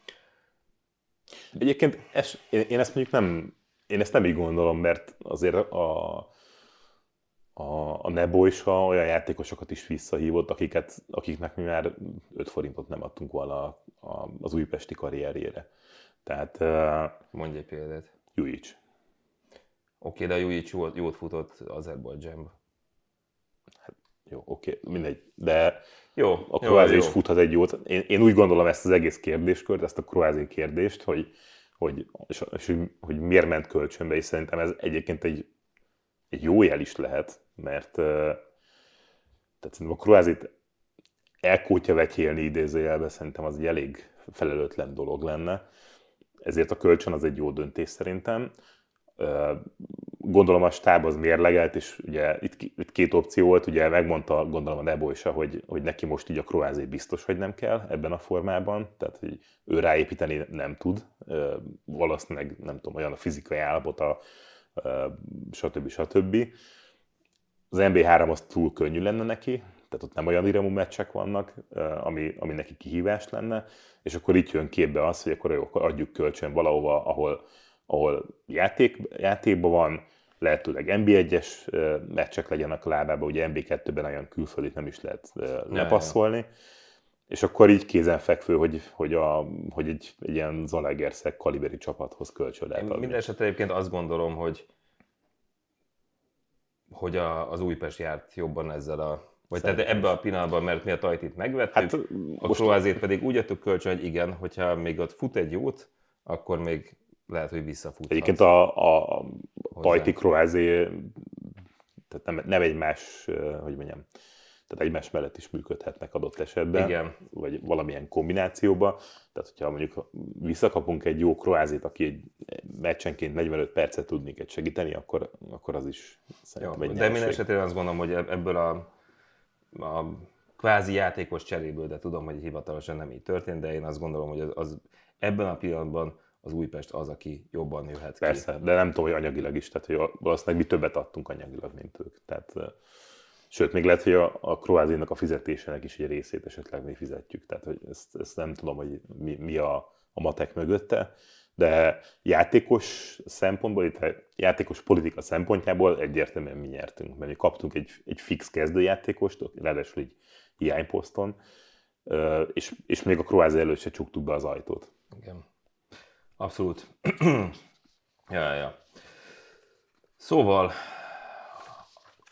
Egyébként ez, én, én ezt mondjuk nem, én ezt nem így gondolom, mert azért a, a, a Nebo is a, olyan játékosokat is visszahívott, akiket, akiknek mi már 5 forintot nem adtunk volna a, a, az újpesti karrierjére. Tehát... Mondj egy példát. Jújics. Oké, okay, de a Jújics jót, jót futott Azerbajdzsánba. Jó, oké, mindegy. De jó, a kroázi is futhat egy jót. Én, én úgy gondolom ezt az egész kérdéskört, ezt a kroázi kérdést, hogy, hogy, és, és, hogy miért ment kölcsönbe, és szerintem ez egyébként egy, egy jó jel is lehet, mert tehát szerintem a Kroázit elkótya vetélni idézőjelben szerintem az egy elég felelőtlen dolog lenne. Ezért a kölcsön az egy jó döntés szerintem gondolom a stáb az mérlegelt, és ugye itt, itt két opció volt, ugye megmondta gondolom a Nebo is, hogy, hogy neki most így a Kroázé biztos, hogy nem kell ebben a formában, tehát hogy ő ráépíteni nem tud, valószínűleg nem tudom, olyan a fizikai állapota, stb. stb. Az NB3 az túl könnyű lenne neki, tehát ott nem olyan iramú meccsek vannak, ami, ami neki kihívás lenne, és akkor itt jön képbe az, hogy akkor adjuk kölcsön valahova, ahol ahol játék, játékban van, lehetőleg NB1-es meccsek legyenek lábában, ugye NB2-ben nagyon külföldi nem is lehet lepasszolni. és akkor így kézenfekvő, hogy, hogy, a, hogy egy, egy ilyen Zalegerszeg kaliberi csapathoz kölcsön lehet adni. Minden esetre egyébként azt gondolom, hogy, hogy a, az Újpest járt jobban ezzel a vagy tehát ebben a pillanatban, mert mi a Tajtit megvettük, hát, a most... pedig úgy adtuk kölcsön, hogy igen, hogyha még ott fut egy jót, akkor még lehet, hogy visszafut. Egyébként a, a, a Pajti Kroázé tehát nem, nem egymás, hogy mondjam, tehát egymás mellett is működhetnek adott esetben, Igen. vagy valamilyen kombinációba. Tehát, hogyha mondjuk visszakapunk egy jó kroázit, aki egy meccsenként 45 percet tud minket segíteni, akkor, akkor az is szerintem jó, egy De minden esetben azt gondolom, hogy ebből a, a kvázi játékos cseréből, de tudom, hogy hivatalosan nem így történt, de én azt gondolom, hogy az, az ebben a pillanatban az Újpest az, aki jobban nőhet Persze, de nem tudom, hogy anyagilag is. Tehát hogy valószínűleg mi többet adtunk anyagilag, mint ők. Tehát, sőt, még lehet, hogy a, a Kroáziának a fizetésének is egy részét esetleg mi fizetjük. Tehát hogy ezt, ezt nem tudom, hogy mi, mi a, a matek mögötte, de játékos szempontból, itt játékos politika szempontjából egyértelműen mi nyertünk, mert mi kaptunk egy, egy fix kezdőjátékost, ráadásul egy hiányposzton, és, és még a kroázi előtt se csuktuk be az ajtót. Igen. Abszolút. [CLEARS THROAT] ja, ja. Szóval,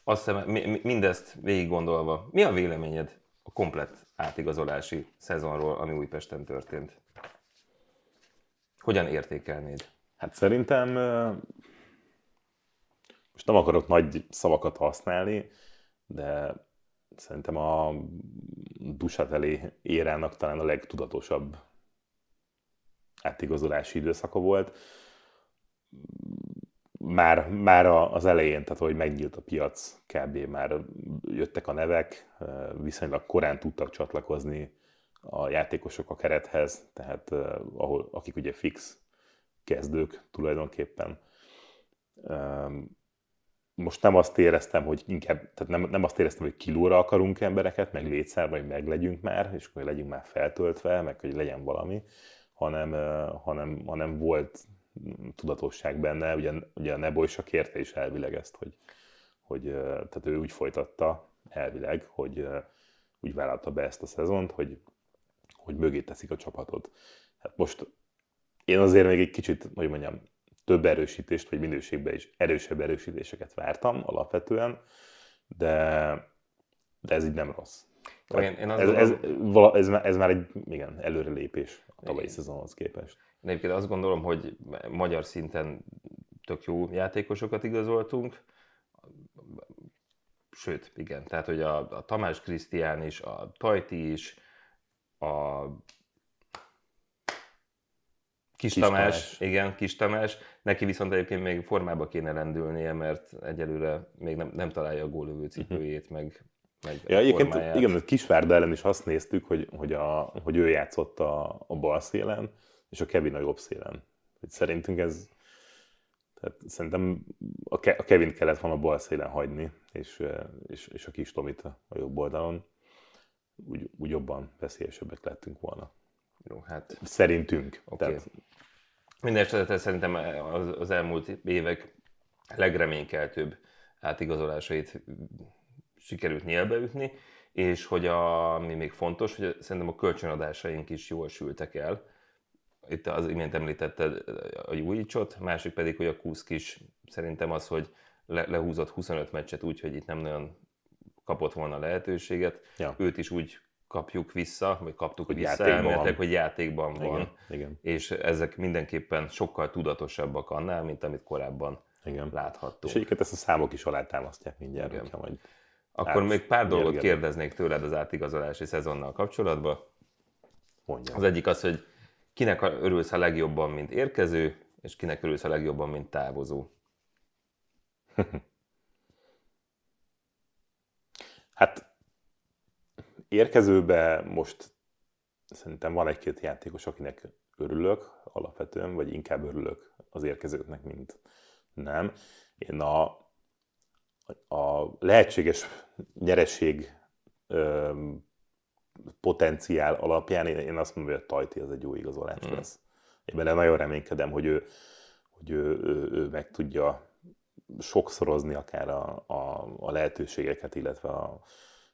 azt hiszem, mindezt végig gondolva, mi a véleményed a komplett átigazolási szezonról, ami Újpesten történt? Hogyan értékelnéd? Hát szerintem most nem akarok nagy szavakat használni, de szerintem a Dusateli érának talán a legtudatosabb átigazolási időszaka volt. Már, már az elején, tehát hogy megnyílt a piac, kb. már jöttek a nevek, viszonylag korán tudtak csatlakozni a játékosok a kerethez, tehát ahol, akik ugye fix kezdők tulajdonképpen. Most nem azt éreztem, hogy inkább, tehát nem, nem azt éreztem, hogy kilóra akarunk embereket, meg létszárba, hogy meglegyünk már, és hogy legyünk már feltöltve, meg hogy legyen valami, hanem, hanem, hanem volt tudatosság benne, ugye, ugye a Nebo is a kérte is elvileg ezt, hogy, hogy tehát ő úgy folytatta elvileg, hogy úgy vállalta be ezt a szezont, hogy, hogy mögé teszik a csapatot. Hát most én azért még egy kicsit, hogy mondjam, több erősítést, vagy minőségben is erősebb erősítéseket vártam alapvetően, de, de ez így nem rossz. én, én ez, gondolom, ez, ez, ez, már egy igen, előrelépés tavalyi szezonhoz képest. Én egyébként azt gondolom, hogy magyar szinten tök jó játékosokat igazoltunk, sőt, igen, tehát hogy a, a Tamás Krisztián is, a Tajti is, a Kis, Kis Tamás, Tamás, igen, Kis Tamás. Neki viszont egyébként még formába kéne rendülnie, mert egyelőre még nem, nem találja a gólövő cipőjét, uh-huh. meg ja, egyébként igen, a Kisvárda ellen is azt néztük, hogy, hogy, a, hogy ő játszott a, a bal szélen, és a Kevin a jobb szélen. Szerintünk ez, tehát szerintem a, Ke- a Kevin kellett volna a bal szélen hagyni, és, és, és a kis Tomit a jobb oldalon. Úgy, úgy jobban veszélyesebbek lettünk volna. Jó, hát... Szerintünk. Okay. Tehát... Minden szerintem az, az elmúlt évek legreménykeltőbb átigazolásait sikerült nyelbeütni, és hogy a, ami még fontos, hogy szerintem a kölcsönadásaink is jól sültek el. Itt az imént említetted eh, a Jújicsot, másik pedig, hogy a Kuszk is szerintem az, hogy le, lehúzott 25 meccset úgy, hogy itt nem nagyon kapott volna lehetőséget. Ja. Őt is úgy kapjuk vissza, vagy kaptuk hogy vissza, játékban elméletek, hogy játékban van. Igen, És ezek mindenképpen sokkal tudatosabbak annál, mint amit korábban Igen. láthattunk. És egyiket ezt a számok is alátámasztják mindjárt, Igen. hogyha majd akkor hát, még pár dolgot nyilván. kérdeznék tőled az átigazolási szezonnal kapcsolatban. Mondjam. Az egyik az, hogy kinek örülsz a legjobban, mint érkező, és kinek örülsz a legjobban, mint távozó. [LAUGHS] hát érkezőbe most szerintem van egy-két játékos, akinek örülök alapvetően, vagy inkább örülök az érkezőknek, mint nem. Én a a lehetséges nyereség potenciál alapján én azt mondom, hogy a Tajti az egy jó igazolás mm. lesz. Én benne nagyon reménykedem, hogy ő, hogy ő, ő, ő meg tudja sokszorozni akár a, a, a lehetőségeket, illetve a,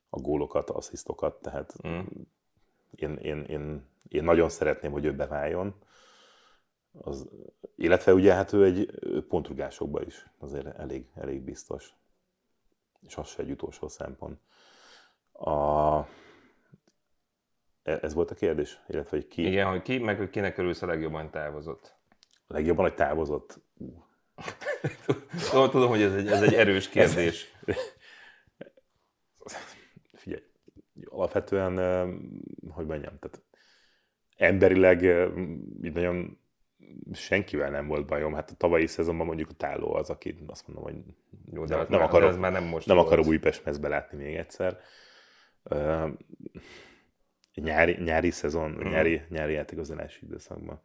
a gólokat, asszisztokat, tehát mm. én, én, én, én nagyon szeretném, hogy ő beváljon. Az, illetve ugye hát ő egy pontrugásokban is azért elég, elég biztos és az se egy utolsó szempont. A... E, ez volt a kérdés? Illetve, hogy ki... Igen, hogy ki, meg hogy kinek örülsz a legjobban távozott. A legjobban, hogy távozott? [LAUGHS] Tudom, Tudom, hogy ez egy, ez egy erős kérdés. Figyelj, alapvetően, hogy mondjam, tehát emberileg így nagyon senkivel nem volt bajom. Hát a tavalyi szezonban mondjuk a táló az, aki azt mondom, hogy jó, de, nem, hát nem, akarok, de már nem most Nem akarok Újpest mezbe látni még egyszer. Uh, nyári, nyári szezon, mm. nyári, nyári első időszakban.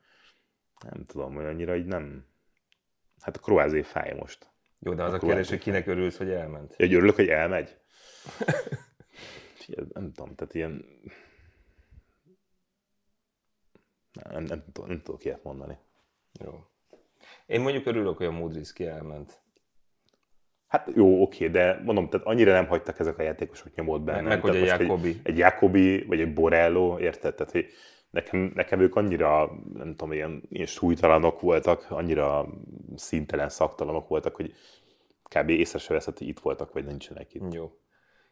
Nem tudom, hogy annyira így nem... Hát a Kroázé fáj most. Jó, de az a, a kérdés, hogy kinek örülsz, hogy elment? Ja, hogy örülök, hogy elmegy. [LAUGHS] nem tudom, tehát ilyen... Nem, nem, nem, nem tudok ilyet mondani. Jó. Én mondjuk örülök, hogy a Mudriszki elment. Hát jó, oké, de mondom, tehát annyira nem hagytak ezek a játékosok nyomot benne. Meg, hogy egy Jakobi. Egy, egy Jakobi, vagy egy Borello, érted? Tehát, hogy nekem, nekem ők annyira, nem tudom, ilyen, ilyen súlytalanok voltak, annyira szintelen, szaktalanok voltak, hogy kb. észre se veszett, hogy itt voltak, vagy nincsenek itt. Jó.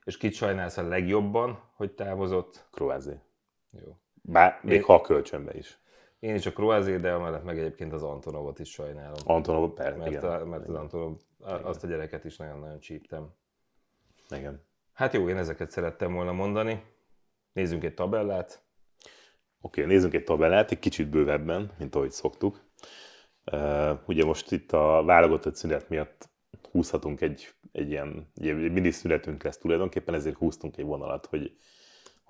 És kit sajnálsz a legjobban, hogy távozott? Kruázi. Jó. Bár még Én... ha a kölcsönbe is. Én is a Kroázé, de amellett meg egyébként az Antonovot is sajnálom. Antonov, per, mert, igen. A, mert igen. az Antonov, igen. azt a gyereket is nagyon-nagyon csíptem. Igen. Hát jó, én ezeket szerettem volna mondani. Nézzünk egy tabellát. Oké, okay, nézzünk egy tabellát, egy kicsit bővebben, mint ahogy szoktuk. Uh, ugye most itt a válogatott szünet miatt húzhatunk egy, egy ilyen, egy mini szünetünk lesz tulajdonképpen, ezért húztunk egy vonalat, hogy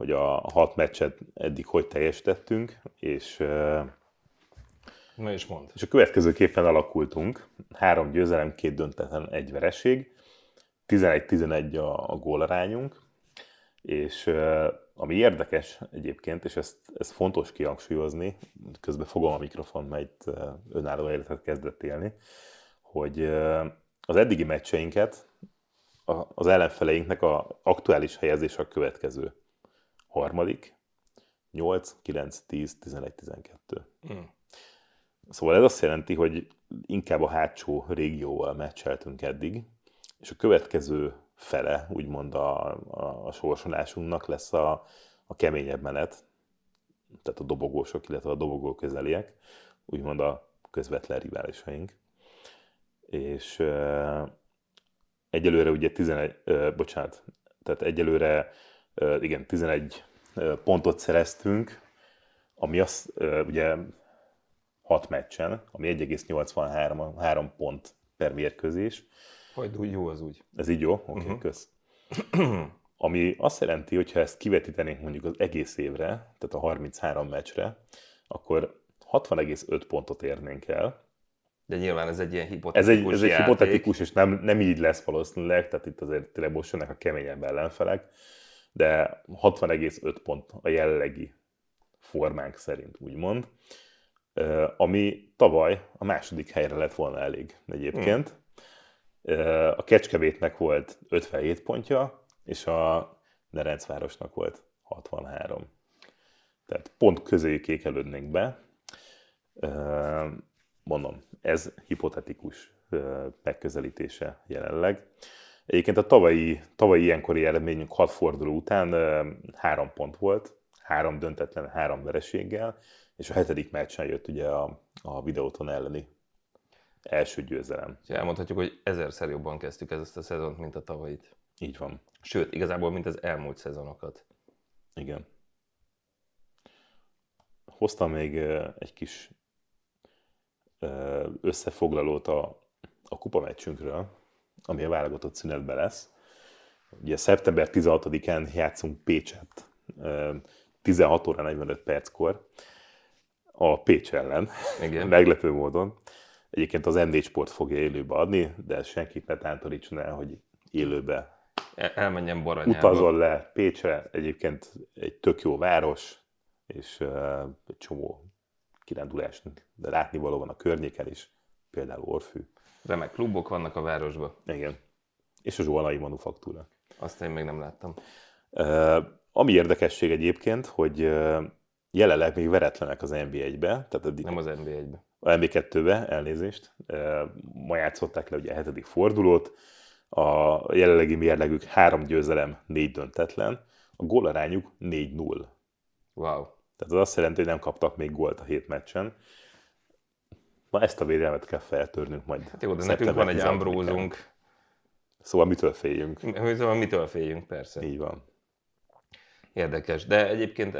hogy a hat meccset eddig hogy teljesítettünk, és Na is mond. És a következőképpen alakultunk. Három győzelem, két döntetlen, egy vereség. 11-11 a, a gólarányunk, és ami érdekes egyébként, és ezt, ezt fontos kihangsúlyozni, közben fogom a mikrofon, mert önálló életet kezdett élni, hogy az eddigi meccseinket az ellenfeleinknek a aktuális helyezés a következő harmadik, 8, 9, 10, 11, 12. Mm. Szóval ez azt jelenti, hogy inkább a hátsó régióval meccseltünk eddig, és a következő fele, úgymond a, a, a sorsolásunknak lesz a, a keményebb menet, tehát a dobogósok, illetve a dobogó közeliek, úgymond a közvetlen riválisaink. És e, egyelőre ugye 11, e, bocsánat, tehát egyelőre igen, 11 pontot szereztünk, ami az, ugye 6 meccsen, ami 1,83 pont per mérkőzés. Hajd úgy jó az úgy. Ez így jó? Oké, okay, mhm. uh-huh. kösz. [CLEARS THROAT] Ami azt jelenti, hogy ha ezt kivetítenénk mondjuk az egész évre, tehát a 33 meccsre, akkor 60,5 pontot érnénk el. De nyilván ez egy ilyen hipotetikus Ez egy, ez egy hipotetikus, és nem, nem így lesz valószínűleg, tehát itt azért tényleg most jönnek a keményebb ellenfelek de 60,5 pont a jellegi formánk szerint, úgymond, ami tavaly a második helyre lett volna elég egyébként. Hmm. A Kecskevétnek volt 57 pontja, és a Nerencvárosnak volt 63. Tehát pont közéjük ékelődnénk be. Mondom, ez hipotetikus megközelítése jelenleg. Egyébként a tavalyi, tavalyi ilyenkori eredményünk hat forduló után három pont volt, három döntetlen, három vereséggel, és a hetedik meccsen jött ugye a, a videóton elleni első győzelem. Ja, elmondhatjuk, hogy ezerszer jobban kezdtük ezt a szezont, mint a tavalyit. Így van. Sőt, igazából, mint az elmúlt szezonokat. Igen. Hoztam még egy kis összefoglalót a, a kupameccsünkről ami a válogatott szünetben lesz. Ugye szeptember 16-án játszunk Pécset, 16 óra 45 perckor, a Pécs ellen, Igen. [LAUGHS] meglepő módon. Egyébként az m Sport fogja élőbe adni, de senkit ne tántorítson el, hogy élőbe e-, elmenjen Baranyába. Utazol le Pécsre, egyébként egy tök jó város, és egy csomó kirándulás, de látnivaló van a környéken is, például Orfű. Remek klubok vannak a városban. Igen. És a Zsolnai Manufaktúra. Azt én még nem láttam. Uh, ami érdekesség egyébként, hogy uh, jelenleg még veretlenek az NB1-be. Tehát eddig nem az NB1-be. A NB2-be, elnézést. Uh, ma játszották le ugye a hetedik fordulót. A jelenlegi mérlegük három győzelem, négy döntetlen. A gólarányuk 4-0. Wow. Tehát az azt jelenti, hogy nem kaptak még gólt a hét meccsen. Ma ezt a védelmet kell feltörnünk majd. Hát jó, de nekünk van egy ambrózunk. Szóval mitől féljünk? Szóval mitől féljünk, persze. Így van. Érdekes. De egyébként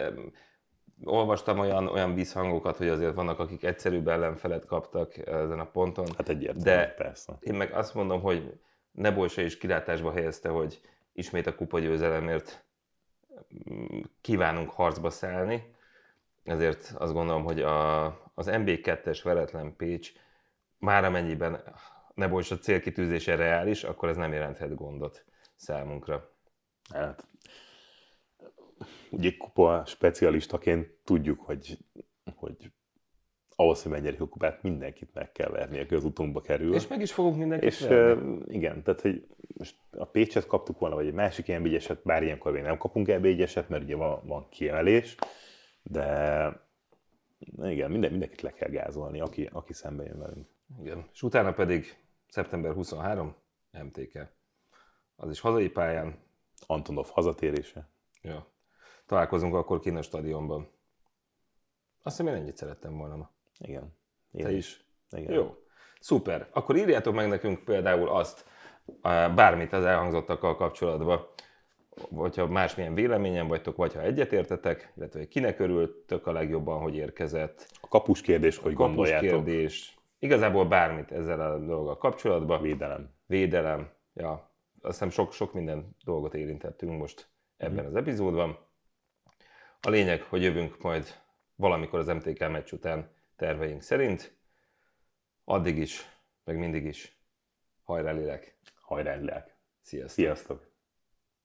olvastam olyan, olyan visszhangokat, hogy azért vannak, akik egyszerűbb ellenfelet kaptak ezen a ponton. Hát egyértelmű, de persze. Én meg azt mondom, hogy Nebolsa is kilátásba helyezte, hogy ismét a kupa győzelemért mm, kívánunk harcba szállni. Ezért azt gondolom, hogy a az MB2-es veretlen Pécs már amennyiben ne bocs, a célkitűzése reális, akkor ez nem jelenthet gondot számunkra. Hát, ugye kupa specialistaként tudjuk, hogy, hogy ahhoz, hogy megnyerjük a kupát, mindenkit meg kell verni, aki az utunkba kerül. És meg is fogunk mindenkit És verni. igen, tehát hogy most a Pécset kaptuk volna, vagy egy másik ilyen bégyeset, bár ilyenkor még nem kapunk ebédjeset, mert ugye van, van kiemelés, de igen, minden, mindenkit le kell gázolni, aki, aki szembe jön velünk. Igen, és utána pedig szeptember 23, MTK. Az is hazai pályán. Antonov hazatérése. Ja. Találkozunk akkor kint a stadionban. Azt hiszem én ennyit szerettem volna ma. Igen. Én Te is. is. Igen. Jó. Szuper. Akkor írjátok meg nekünk például azt, eh, bármit az elhangzottakkal kapcsolatban, vagy ha másmilyen véleményen vagytok, vagy ha egyetértetek, illetve kinek örültök a legjobban, hogy érkezett. A kapus kérdés, hogy kapus gondoljátok. kérdés. Igazából bármit ezzel a dologgal kapcsolatban. Védelem. Védelem. Ja, azt hiszem sok, sok minden dolgot érintettünk most ebben mm. az epizódban. A lényeg, hogy jövünk majd valamikor az MTK meccs után terveink szerint. Addig is, meg mindig is. Hajrá lélek! Hajrá lélek! Sziasztok! Sziasztok.